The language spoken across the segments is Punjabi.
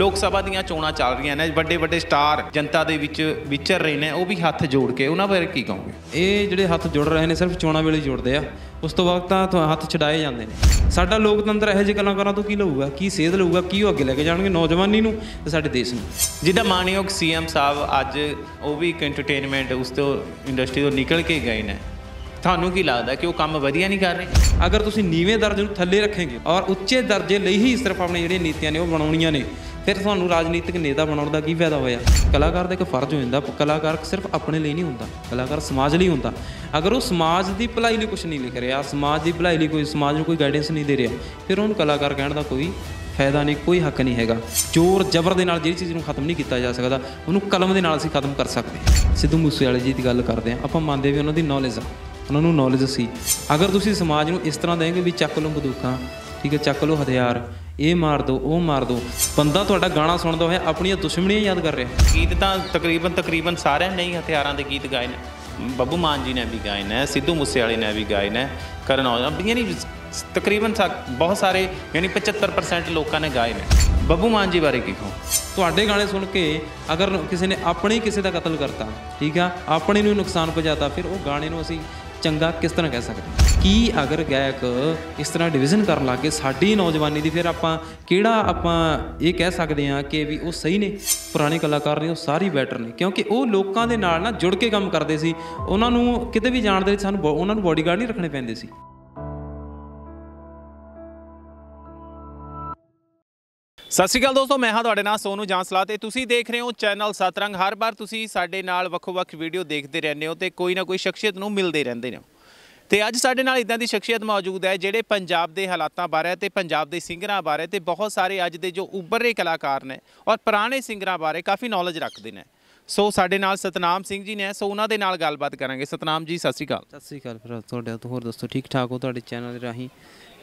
ਲੋਕ ਸਭਾ ਦੀਆਂ ਚੋਣਾਂ ਚੱਲ ਰਹੀਆਂ ਨੇ ਵੱਡੇ ਵੱਡੇ ਸਟਾਰ ਜਨਤਾ ਦੇ ਵਿੱਚ ਵਿਚਰ ਰਹੇ ਨੇ ਉਹ ਵੀ ਹੱਥ ਜੋੜ ਕੇ ਉਹਨਾਂ ਬਾਰੇ ਕੀ ਕਹੋਗੇ ਇਹ ਜਿਹੜੇ ਹੱਥ ਜੁੜ ਰਹੇ ਨੇ ਸਿਰਫ ਚੋਣਾਂ ਵੇਲੇ ਜੁੜਦੇ ਆ ਉਸ ਤੋਂ ਬਾਅਦ ਤਾਂ ਹੱਥ ਛਡਾਏ ਜਾਂਦੇ ਨੇ ਸਾਡਾ ਲੋਕਤੰਤਰ ਇਹੋ ਗੱਲਾਂ ਕਰਾਂ ਤੋਂ ਕੀ ਲਊਗਾ ਕੀ ਸੇਧ ਲਊਗਾ ਕੀ ਉਹ ਅੱਗੇ ਲੈ ਕੇ ਜਾਣਗੇ ਨੌਜਵਾਨੀ ਨੂੰ ਤੇ ਸਾਡੇ ਦੇਸ਼ ਨੂੰ ਜਿੱਦਾਂ ਮਾਨਯੋਗ ਸੀਐਮ ਸਾਹਿਬ ਅੱਜ ਉਹ ਵੀ ਇੱਕ ਐਂਟਰਟੇਨਮੈਂਟ ਉਸ ਤੋਂ ਇੰਡਸਟਰੀ ਤੋਂ ਨਿਕਲ ਕੇ ਗਏ ਨੇ ਤੁਹਾਨੂੰ ਕੀ ਲੱਗਦਾ ਕਿ ਉਹ ਕੰਮ ਵਧੀਆ ਨਹੀਂ ਕਰ ਰਹੇ ਅਗਰ ਤੁਸੀਂ ਨੀਵੇਂ ਦਰਜੇ ਨੂੰ ਥੱਲੇ ਰੱਖੇਗੇ ਔਰ ਉੱਚੇ ਦਰਜੇ ਲਈ ਹੀ ਸਿਰਫ ਆਪਣੇ ਜਿਹੜੇ ਨੀਤੀਆਂ ਨੇ ਉਹ ਬਣਾਉਣੀਆਂ ਨੇ ਫਿਰ ਤੁਹਾਨੂੰ ਰਾਜਨੀਤਿਕ ਨੇਤਾ ਬਣਾਉਣ ਦਾ ਕੀ ਫਾਇਦਾ ਹੋਇਆ ਕਲਾਕਾਰ ਦਾ ਇੱਕ ਫਰਜ਼ ਹੋ ਜਾਂਦਾ ਕਲਾਕਾਰ ਸਿਰਫ ਆਪਣੇ ਲਈ ਨਹੀਂ ਹੁੰਦਾ ਕਲਾਕਾਰ ਸਮਾਜ ਲਈ ਹੁੰਦਾ ਅਗਰ ਉਹ ਸਮਾਜ ਦੀ ਭਲਾਈ ਲਈ ਕੁਝ ਨਹੀਂ ਲਿਖ ਰਿਹਾ ਸਮਾਜ ਦੀ ਭਲਾਈ ਲਈ ਕੋਈ ਸਮਾਜ ਨੂੰ ਕੋਈ ਗਾਈਡੈਂਸ ਨਹੀਂ ਦੇ ਰਿਹਾ ਫਿਰ ਉਹਨੂੰ ਕਲਾਕਾਰ ਕਹਿਣ ਦਾ ਕੋਈ ਫਾਇਦਾ ਨਹੀਂ ਕੋਈ ਹੱਕ ਨਹੀਂ ਹੈਗਾ ਜ਼ੋਰ ਜ਼ਬਰ ਦੇ ਨਾਲ ਜਿਹੜੀ ਚੀਜ਼ ਨੂੰ ਖਤਮ ਨਹੀਂ ਕੀਤਾ ਜਾ ਸਕਦਾ ਉਹਨੂੰ ਕਲਮ ਦੇ ਨਾਲ ਅਸੀਂ ਖਤਮ ਕਰ ਸਕਦੇ ਸਿੱਧੂ ਮੂਸੇ ਵਾਲੇ ਜੀ ਦੀ ਗੱਲ ਕਰਦੇ ਆ ਆਪਾਂ ਮੰਨਦੇ ਵੀ ਉਹਨਾਂ ਦੀ ਨੌਲੇਜ ਆ ਉਹਨਾਂ ਨੂੰ ਨੌਲੇਜ ਸੀ ਅਗਰ ਤੁਸੀਂ ਸਮਾਜ ਨੂੰ ਇਸ ਤਰ੍ਹਾਂ ਦੇਂਗੇ ਵੀ ਚੱਕ ਲੋ ਬੰਦੂਕਾਂ ਠੀਕ ਹੈ ਚੱਕ ਲੋ ਹਥਿਆਰ ਇਹ ਮਾਰ ਦੋ ਉਹ ਮਾਰ ਦੋ ਬੰਦਾ ਤੁਹਾਡਾ ਗਾਣਾ ਸੁਣਦਾ ਹੋਇਆ ਆਪਣੀਆਂ ਦੁਸ਼ਮਣੀਆਂ ਯਾਦ ਕਰ ਰਿਹਾ ਗੀਤ ਤਾਂ ਤਕਰੀਬਨ ਤਕਰੀਬਨ ਸਾਰਿਆਂ ਨੇ ਹੀ ਹਥਿਆਰਾਂ ਦੇ ਗੀਤ ਗਾਏ ਨੇ ਬੱਬੂ ਮਾਨ ਜੀ ਨੇ ਵੀ ਗਾਏ ਨੇ ਸਿੱਧੂ ਵਾਲੇ ਨੇ ਵੀ ਗਾਏ ਨੇ ਕਰਨ ਔਜਲਾ ਯਾਨੀ ਤਕਰੀਬਨ ਬਹੁਤ ਸਾਰੇ ਯਾਨੀ 75% ਲੋਕਾਂ ਨੇ ਗਾਏ ਨੇ ਬੱਬੂ ਮਾਨ ਜੀ ਬਾਰੇ ਕੀ ਕਹੋ ਤੁਹਾਡੇ ਗਾਣੇ ਸੁਣ ਕੇ ਅਗਰ ਕਿਸੇ ਨੇ ਆਪਣੇ ਕਿਸੇ ਦਾ ਕਤਲ ਕਰਤਾ ਠੀਕ ਆ ਆਪਣੇ ਨੂੰ ਨੁਕਸਾਨ ਪਹੁੰਚਾਤਾ ਫਿਰ ਉਹ ਗਾਣੇ ਨੂੰ ਅਸੀਂ ਚੰਗਾ ਕਿਸ ਤਰ੍ਹਾਂ ਕਹਿ ਸਕਦੇ ਕੀ ਅਗਰ ਗਾਇਕ ਇਸ ਤਰ੍ਹਾਂ ਡਿਵੀਜ਼ਨ ਕਰਨ ਲੱਗੇ ਸਾਡੀ ਨੌਜਵਾਨੀ ਦੀ ਫਿਰ ਆਪਾਂ ਕਿਹੜਾ ਆਪਾਂ ਇਹ ਕਹਿ ਸਕਦੇ ਹਾਂ ਕਿ ਵੀ ਉਹ ਸਹੀ ਨੇ ਪੁਰਾਣੇ ਕਲਾਕਾਰ ਨੇ ਉਹ ਸਾਰੇ ਬੈਟਰ ਨੇ ਕਿਉਂਕਿ ਉਹ ਲੋਕਾਂ ਦੇ ਨਾਲ ਨਾ ਜੁੜ ਕੇ ਕੰਮ ਕਰਦੇ ਸੀ ਉਹਨਾਂ ਨੂੰ ਕਿਤੇ ਵੀ ਜਾਣ ਦੇ ਲਈ ਸਾਨੂੰ ਉਹਨਾਂ ਨੂੰ ਬੋਡੀਗਾਰਡ ਨਹੀਂ ਰੱਖਣੇ ਪੈਂਦੇ ਸੀ ਸਤਿ ਸ਼੍ਰੀ ਅਕਾਲ ਦੋਸਤੋ ਮੈਂ ਹਾਂ ਤੁਹਾਡੇ ਨਾਲ ਸੋਨੂ ਜਾਂਸਲਾ ਤੇ ਤੁਸੀਂ ਦੇਖ ਰਹੇ ਹੋ ਚੈਨਲ ਸਤਰੰਗ ਹਰ ਵਾਰ ਤੁਸੀਂ ਸਾਡੇ ਨਾਲ ਵੱਖੋ-ਵੱਖ ਵੀਡੀਓ ਦੇਖਦੇ ਰਹਿੰਦੇ ਹੋ ਤੇ ਕੋਈ ਨਾ ਕੋਈ ਸ਼ਖਸੀਅਤ ਨੂੰ ਮਿਲਦੇ ਰਹਿੰਦੇ ਨੇ ਤੇ ਅੱਜ ਸਾਡੇ ਨਾਲ ਇਦਾਂ ਦੀ ਸ਼ਖਸੀਅਤ ਮੌਜੂਦ ਹੈ ਜਿਹੜੇ ਪੰਜਾਬ ਦੇ ਹਾਲਾਤਾਂ ਬਾਰੇ ਤੇ ਪੰਜਾਬ ਦੇ ਸਿੰਗਰਾਂ ਬਾਰੇ ਤੇ ਬਹੁਤ ਸਾਰੇ ਅੱਜ ਦੇ ਜੋ ਉੱਭਰੇ ਕਲਾਕਾਰ ਨੇ ਔਰ ਪੁਰਾਣੇ ਸਿੰਗਰਾਂ ਬਾਰੇ ਕਾਫੀ ਨੌਲੇਜ ਰੱਖਦੇ ਨੇ ਸੋ ਸਾਡੇ ਨਾਲ ਸਤਨਾਮ ਸਿੰਘ ਜੀ ਨੇ ਸੋ ਉਹਨਾਂ ਦੇ ਨਾਲ ਗੱਲਬਾਤ ਕਰਾਂਗੇ ਸਤਨਾਮ ਜੀ ਸਤਿ ਸ਼੍ਰੀ ਅਕਾਲ ਸਤਿ ਸ਼੍ਰੀ ਅਕਾਲ ਤੁਹਾਡੇ ਤੋਂ ਹੋਰ ਦੱਸੋ ਠੀਕ ਠਾਕ ਹੋ ਤੁਹਾਡੇ ਚੈਨਲ ਰਾਹੀਂ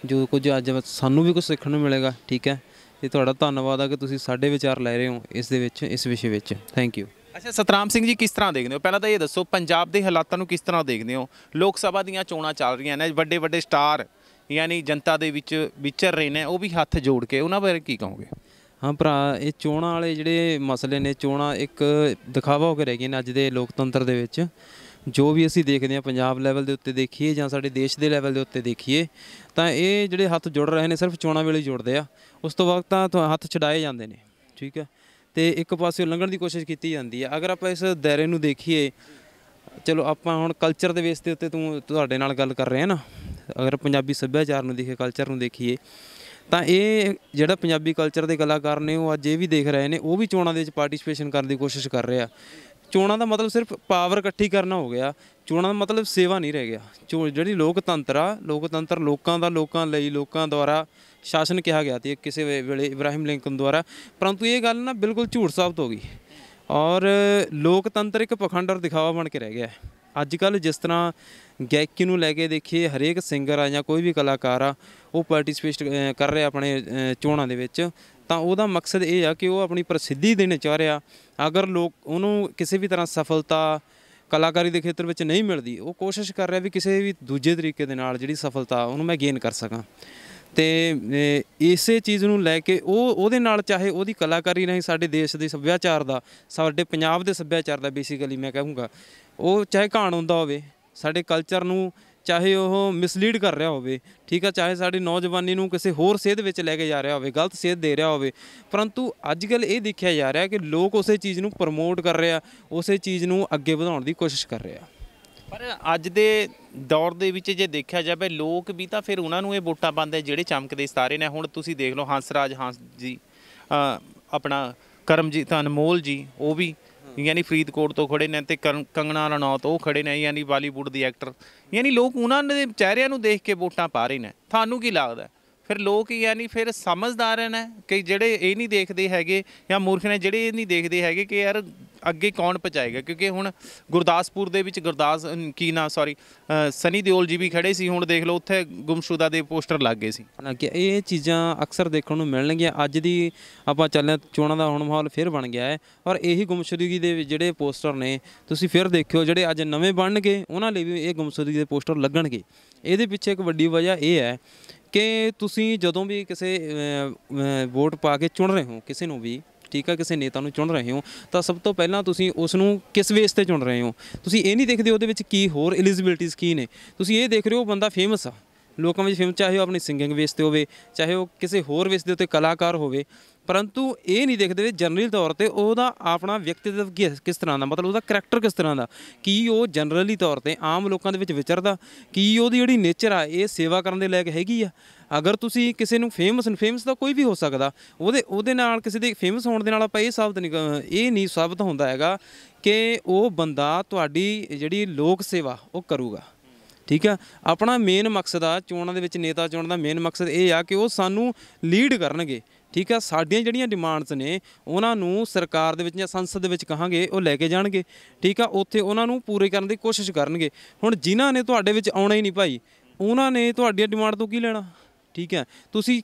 ਜੋ ਕੁਝ ਅੱਜ ਸਾਨੂੰ ਵੀ ਕੁਝ ਸਿੱਖਣ ਨੂੰ ਮਿਲੇਗਾ ਠੀਕ ਹੈ ਤੇ ਤੁਹਾਡਾ ਧੰਨਵਾਦ ਆ ਕਿ ਤੁਸੀਂ ਸਾਡੇ ਵਿਚਾਰ ਲੈ ਰਹੇ ਹੋ ਇਸ ਦੇ ਵਿੱਚ ਇਸ ਵਿਸ਼ੇ ਵਿੱਚ ਥੈਂਕ ਯੂ ਅੱਛਾ ਸਤਰਾਮ ਸਿੰਘ ਜੀ ਕਿਸ ਤਰ੍ਹਾਂ ਦੇਖਦੇ ਹੋ ਪਹਿਲਾਂ ਤਾਂ ਇਹ ਦੱਸੋ ਪੰਜਾਬ ਦੇ ਹਾਲਾਤਾਂ ਨੂੰ ਕਿਸ ਤਰ੍ਹਾਂ ਦੇਖਦੇ ਹੋ ਲੋਕ ਸਭਾ ਦੀਆਂ ਚੋਣਾਂ ਚੱਲ ਰਹੀਆਂ ਨੇ ਵੱਡੇ ਵੱਡੇ ਸਟਾਰ ਯਾਨੀ ਜਨਤਾ ਦੇ ਵਿੱਚ ਵਿਚਰ ਰਹੇ ਨੇ ਉਹ ਵੀ ਹੱਥ ਜੋੜ ਕੇ ਉਹਨਾਂ ਬਾਰੇ ਕੀ ਕਹੋਗੇ ਹਾਂ ਭਰਾ ਇਹ ਚੋਣਾਂ ਵਾਲੇ ਜਿਹੜੇ ਮਸਲੇ ਨੇ ਚੋਣਾਂ ਇੱਕ ਦਿਖਾਵਾ ਹੋ ਕੇ ਰਹਿ ਗਏ ਨੇ ਅੱਜ ਦੇ ਲੋਕਤੰਤਰ ਦੇ ਵਿੱਚ ਜੋ ਵੀ ਅਸੀਂ ਦੇਖਦੇ ਹਾਂ ਪੰਜਾਬ ਲੈਵਲ ਦੇ ਉੱਤੇ ਦੇਖੀਏ ਜਾਂ ਸਾਡੇ ਦੇਸ਼ ਦੇ ਲੈਵਲ ਦੇ ਉੱਤੇ ਦੇਖੀਏ ਤਾਂ ਇਹ ਜਿਹੜੇ ਹੱਥ ਜੁੜ ਰਹੇ ਨੇ ਸਿਰਫ ਚੋਣਾਂ ਵੇਲੇ ਜੁੜਦੇ ਆ ਉਸ ਤੋਂ ਬਾਅਦ ਤਾਂ ਹੱਥ ਛਡਾਏ ਜਾਂਦੇ ਨੇ ਠੀਕ ਹੈ ਤੇ ਇੱਕ ਪਾਸੇ ਲੰਘਣ ਦੀ ਕੋਸ਼ਿਸ਼ ਕੀਤੀ ਜਾਂਦੀ ਹੈ ਅਗਰ ਆਪਾਂ ਇਸ ਦਾਇਰੇ ਨੂੰ ਦੇਖੀਏ ਚਲੋ ਆਪਾਂ ਹੁਣ ਕਲਚਰ ਦੇ ਬੇਸ ਦੇ ਉੱਤੇ ਤੂੰ ਤੁਹਾਡੇ ਨਾਲ ਗੱਲ ਕਰ ਰਹੇ ਆ ਨਾ ਅਗਰ ਪੰਜਾਬੀ ਸੱਭਿਆਚਾਰ ਨੂੰ ਦੇਖੇ ਕਲਚਰ ਨੂੰ ਦੇਖੀਏ ਤਾਂ ਇਹ ਜਿਹੜਾ ਪੰਜਾਬੀ ਕਲਚਰ ਦੇ ਕਲਾਕਾਰ ਨੇ ਉਹ ਅੱਜ ਇਹ ਵੀ ਦੇਖ ਰਹੇ ਨੇ ਉਹ ਵੀ ਚੋਣਾਂ ਦੇ ਵਿੱਚ ਪਾਰਟਿਸਪੇਸ਼ਨ ਕਰਨ ਦੀ ਕੋਸ਼ਿਸ਼ ਕਰ ਰਹੇ ਆ ਚੋਣਾਂ ਦਾ ਮਤਲਬ ਸਿਰਫ ਪਾਵਰ ਇਕੱਠੀ ਕਰਨਾ ਹੋ ਗਿਆ ਚੋਣਾਂ ਦਾ ਮਤਲਬ ਸੇਵਾ ਨਹੀਂ ਰਹਿ ਗਿਆ ਜਿਹੜੀ ਲੋਕਤੰਤਰ ਆ ਲੋਕਤੰਤਰ ਲੋਕਾਂ ਦਾ ਲੋਕਾਂ ਲਈ ਲੋਕਾਂ ਦੁਆਰਾ ਸ਼ਾਸਨ ਕਿਹਾ ਗਿਆ ਸੀ ਕਿਸੇ ਵੇਲੇ ਇਬਰਾਹਿਮ ਲਿੰਕਨ ਦੁਆਰਾ ਪਰੰਤੂ ਇਹ ਗੱਲ ਨਾ ਬਿਲਕੁਲ ਝੂਠ ਸਾਬਤ ਹੋ ਗਈ ਔਰ ਲੋਕਤੰਤਰ ਇੱਕ ਪਖੰਡ ਔਰ ਦਿਖਾਵਾ ਬਣ ਕੇ ਰਹਿ ਗਿਆ ਹੈ ਅੱਜ ਕੱਲ ਜਿਸ ਤਰ੍ਹਾਂ ਗਾਇਕੀ ਨੂੰ ਲੈ ਕੇ ਦੇਖੀਏ ਹਰੇਕ ਸਿੰਗਰ ਆ ਜਾਂ ਕੋਈ ਵੀ ਕਲਾਕਾਰ ਆ ਉਹ ਪਾਰਟਿਸਪੇਟ ਕਰ ਰਿਹਾ ਆਪਣੇ ਚੋਣਾਂ ਦੇ ਵਿੱਚ ਤਾਂ ਉਹਦਾ ਮਕਸਦ ਇਹ ਆ ਕਿ ਉਹ ਆਪਣੀ ਪ੍ਰਸਿੱਧੀ ਦੇਣਾ ਚਾਹ ਰਿਹਾ ਅਗਰ ਲੋਕ ਉਹਨੂੰ ਕਿਸੇ ਵੀ ਤਰ੍ਹਾਂ ਸਫਲਤਾ ਕਲਾਕਾਰੀ ਦੇ ਖੇਤਰ ਵਿੱਚ ਨਹੀਂ ਮਿਲਦੀ ਉਹ ਕੋਸ਼ਿਸ਼ ਕਰ ਰਿਹਾ ਵੀ ਕਿਸੇ ਵੀ ਦੂਜੇ ਤਰੀਕੇ ਦੇ ਨਾਲ ਜਿਹੜੀ ਸਫਲਤਾ ਉਹਨੂੰ ਮੈਂ ਗੇਨ ਕਰ ਸਕਾਂ ਤੇ ਇਸੇ ਚੀਜ਼ ਨੂੰ ਲੈ ਕੇ ਉਹ ਉਹਦੇ ਨਾਲ ਚਾਹੇ ਉਹਦੀ ਕਲਾਕਾਰੀ ਨਹੀਂ ਸਾਡੇ ਦੇਸ਼ ਦੇ ਸੱਭਿਆਚਾਰ ਦਾ ਸਾਡੇ ਪੰਜਾਬ ਦੇ ਸੱਭਿਆਚਾਰ ਦਾ ਬੇਸਿਕਲੀ ਮੈਂ ਕਹੂੰਗਾ ਉਹ ਚਾਹੇ ਕਾਣ ਹੁੰਦਾ ਹੋਵੇ ਸਾਡੇ ਕਲਚਰ ਨੂੰ ਚਾਹੇ ਉਹ ਮਿਸਲੀਡ ਕਰ ਰਿਹਾ ਹੋਵੇ ਠੀਕ ਆ ਚਾਹੇ ਸਾਡੀ ਨੌਜਵਾਨੀ ਨੂੰ ਕਿਸੇ ਹੋਰ ਸੇਧ ਵਿੱਚ ਲੈ ਕੇ ਜਾ ਰਿਹਾ ਹੋਵੇ ਗਲਤ ਸੇਧ ਦੇ ਰਿਹਾ ਹੋਵੇ ਪਰੰਤੂ ਅੱਜ ਕੱਲ ਇਹ ਦੇਖਿਆ ਜਾ ਰਿਹਾ ਕਿ ਲੋਕ ਉਸੇ ਚੀਜ਼ ਨੂੰ ਪ੍ਰਮੋਟ ਕਰ ਰਿਹਾ ਉਸੇ ਚੀਜ਼ ਨੂੰ ਅੱਗੇ ਵਧਾਉਣ ਦੀ ਕੋਸ਼ਿਸ਼ ਕਰ ਰਿਹਾ ਪਰ ਅੱਜ ਦੇ ਦੌਰ ਦੇ ਵਿੱਚ ਜੇ ਦੇਖਿਆ ਜਾਵੇ ਲੋਕ ਵੀ ਤਾਂ ਫਿਰ ਉਹਨਾਂ ਨੂੰ ਇਹ ਵੋਟਾਂ ਪਾਉਂਦੇ ਜਿਹੜੇ ਚਮਕਦੇ ਸਿਤਾਰੇ ਨੇ ਹੁਣ ਤੁਸੀਂ ਦੇਖ ਲਓ ਰਾਜ ਹੰਸ ਜੀ ਆਪਣਾ ਕਰਮਜੀਤ ਅਨਮੋਲ ਜੀ ਉਹ ਵੀ ਯਾਨੀ ਫਰੀਦਕੋਟ ਤੋਂ ਖੜੇ ਨੇ ਤੇ ਕੰਗਣਾ ਰਣੌਤ ਉਹ ਖੜੇ ਨੇ ਯਾਨੀ ਬਾਲੀਵੁੱਡ ਦੇ ਐਕਟਰ ਯਾਨੀ ਲੋਕ ਉਹਨਾਂ ਦੇ ਚਿਹਰਿਆਂ ਨੂੰ ਦੇਖ ਕੇ ਵੋਟਾਂ ਪਾ ਰਹੇ ਨੇ ਤੁਹਾਨੂੰ ਕੀ ਲੱਗਦਾ ਫਿਰ ਲੋਕ ਯਾਨੀ ਫਿਰ ਸਮਝਦਾਰ ਨੇ ਕਿ ਜਿਹੜੇ ਇਹ ਨਹੀਂ ਦੇਖਦੇ ਹੈਗੇ ਜਾਂ ਮੂਰਖ ਨੇ ਜਿਹੜੇ ਇਹ ਨਹੀਂ ਦੇਖਦੇ ਹੈਗੇ ਕਿ ਯਾਰ ਅੱਗੇ ਕੌਣ ਪਹੁੰਚਾਏਗਾ ਕਿਉਂਕਿ ਹੁਣ ਗੁਰਦਾਸਪੁਰ ਦੇ ਵਿੱਚ ਗੁਰਦਾਸ ਕੀ ਨਾ ਸੌਰੀ ਸਨੀ ਦਿਓਲ ਜੀ ਵੀ ਖੜੇ ਸੀ ਹੁਣ ਦੇਖ ਲਓ ਉੱਥੇ ਗੁਮਸ਼ੂਦਾ ਦੇ ਪੋਸਟਰ ਲੱਗ ਗਏ ਸੀ ਹਾਲਾਂਕਿ ਇਹ ਚੀਜ਼ਾਂ ਅਕਸਰ ਦੇਖਣ ਨੂੰ ਮਿਲਣਗੀਆਂ ਅੱਜ ਦੀ ਆਪਾਂ ਚੱਲਿਆ ਚੋਣਾਂ ਦਾ ਹੁਣ ਮਾਹੌਲ ਫੇਰ ਬਣ ਗਿਆ ਹੈ ਔਰ ਇਹੀ ਗੁੰਮਸ਼ੁਦਗੀ ਦੇ ਜਿਹੜੇ ਪੋਸਟਰ ਨੇ ਤੁਸੀਂ ਫੇਰ ਦੇਖਿਓ ਜਿਹੜੇ ਅੱਜ ਨਵੇਂ ਬਣਨਗੇ ਉਹਨਾਂ ਲਈ ਵੀ ਇਹ ਗੁੰਮਸ਼ੁਦਗੀ ਦੇ ਪੋਸਟਰ ਲੱਗਣਗੇ ਇਹਦੇ ਪਿੱਛੇ ਇੱਕ ਵੱਡੀ ਵਜ੍ਹਾ ਇਹ ਹੈ ਕਿ ਤੁਸੀਂ ਜਦੋਂ ਵੀ ਕਿਸੇ ਵੋਟ ਪਾ ਕੇ ਚੁਣ ਰਹੇ ਹੋ ਕਿਸੇ ਨੂੰ ਵੀ ਠੀਕ ਆ ਕਿਸੇ ਨੇਤਾ ਨੂੰ ਚੁਣ ਰਹੇ ਹੋ ਤਾਂ ਸਭ ਤੋਂ ਪਹਿਲਾਂ ਤੁਸੀਂ ਉਸ ਨੂੰ ਕਿਸ ਬੇਸ ਤੇ ਚੁਣ ਰਹੇ ਹੋ ਤੁਸੀਂ ਇਹ ਨਹੀਂ ਦੇਖਦੇ ਉਹਦੇ ਵਿੱਚ ਕੀ ਹੋਰ ਐਲੀਜੀਬਿਲਿਟੀਜ਼ ਕੀ ਨੇ ਤੁਸੀਂ ਇਹ ਦੇਖ ਰਹੇ ਹੋ ਬੰਦਾ ਫੇਮਸ ਆ ਲੋਕਾਂ ਵਿੱਚ ਫੇਮ ਚਾਹੇ ਉਹ ਆਪਣੀ ਸਿੰਗਿੰਗ ਬੇਸ ਤੇ ਹੋਵੇ ਚਾਹੇ ਉਹ ਕਿਸੇ ਹੋਰ ਬੇਸ ਦੇ ਉੱਤੇ ਕਲਾਕਾਰ ਹੋਵੇ ਪਰੰਤੂ ਇਹ ਨਹੀਂ ਦੇਖਦੇ ਵੀ ਜਨਰਲ ਤੌਰ ਤੇ ਉਹਦਾ ਆਪਣਾ ਵਿਅਕਤੀਤਵ ਕਿਸ ਤਰ੍ਹਾਂ ਦਾ ਮਤਲਬ ਉਹਦਾ ਕੈਰੈਕਟਰ ਕਿਸ ਤਰ੍ਹਾਂ ਦਾ ਕੀ ਉਹ ਜਨਰਲੀ ਤੌਰ ਤੇ ਆਮ ਲੋਕਾਂ ਦੇ ਵਿੱਚ ਵਿਚਰਦਾ ਕੀ ਉਹਦੀ ਜਿਹੜੀ ਨੇਚਰ ਆ ਇਹ ਸੇਵਾ ਕਰਨ ਦੇ ਲਾਇਕ ਹੈਗੀ ਆ ਅਗਰ ਤੁਸੀਂ ਕਿਸੇ ਨੂੰ ਫੇਮਸ ਨ ਫੇਮਸ ਤਾਂ ਕੋਈ ਵੀ ਹੋ ਸਕਦਾ ਉਹਦੇ ਉਹਦੇ ਨਾਲ ਕਿਸੇ ਦੇ ਫੇਮਸ ਹੋਣ ਦੇ ਨਾਲ ਆਪਾਂ ਇਹ ਸਾਬਤ ਨਹੀਂ ਇਹ ਨਹੀਂ ਸਾਬਤ ਹੁੰਦਾ ਹੈਗਾ ਕਿ ਉਹ ਬੰਦਾ ਤੁਹਾਡੀ ਜਿਹੜੀ ਲੋਕ ਸੇਵਾ ਉਹ ਕਰੂਗਾ ਠੀਕ ਆ ਆਪਣਾ ਮੇਨ ਮਕਸਦ ਆ ਚੋਣਾਂ ਦੇ ਵਿੱਚ ਨੇਤਾ ਚੋਣ ਦਾ ਮੇਨ ਮਕਸਦ ਇਹ ਆ ਕਿ ਉਹ ਸਾਨੂੰ ਲੀਡ ਕਰਨਗੇ ਠੀਕ ਆ ਸਾਡੀਆਂ ਜਿਹੜੀਆਂ ਡਿਮਾਂਡਸ ਨੇ ਉਹਨਾਂ ਨੂੰ ਸਰਕਾਰ ਦੇ ਵਿੱਚ ਜਾਂ ਸੰਸਦ ਦੇ ਵਿੱਚ ਕਹਾਂਗੇ ਉਹ ਲੈ ਕੇ ਜਾਣਗੇ ਠੀਕ ਆ ਉੱਥੇ ਉਹਨਾਂ ਨੂੰ ਪੂਰੇ ਕਰਨ ਦੀ ਕੋਸ਼ਿਸ਼ ਕਰਨਗੇ ਹੁਣ ਜਿਨ੍ਹਾਂ ਨੇ ਤੁਹਾਡੇ ਵਿੱਚ ਆਉਣਾ ਹੀ ਨਹੀਂ ਭਾਈ ਉਹਨਾਂ ਨੇ ਤੁਹਾਡੀਆਂ ਡਿਮਾਂਡ ਤੋਂ ਕੀ ਲੈਣਾ ਠੀਕ ਹੈ ਤੁਸੀਂ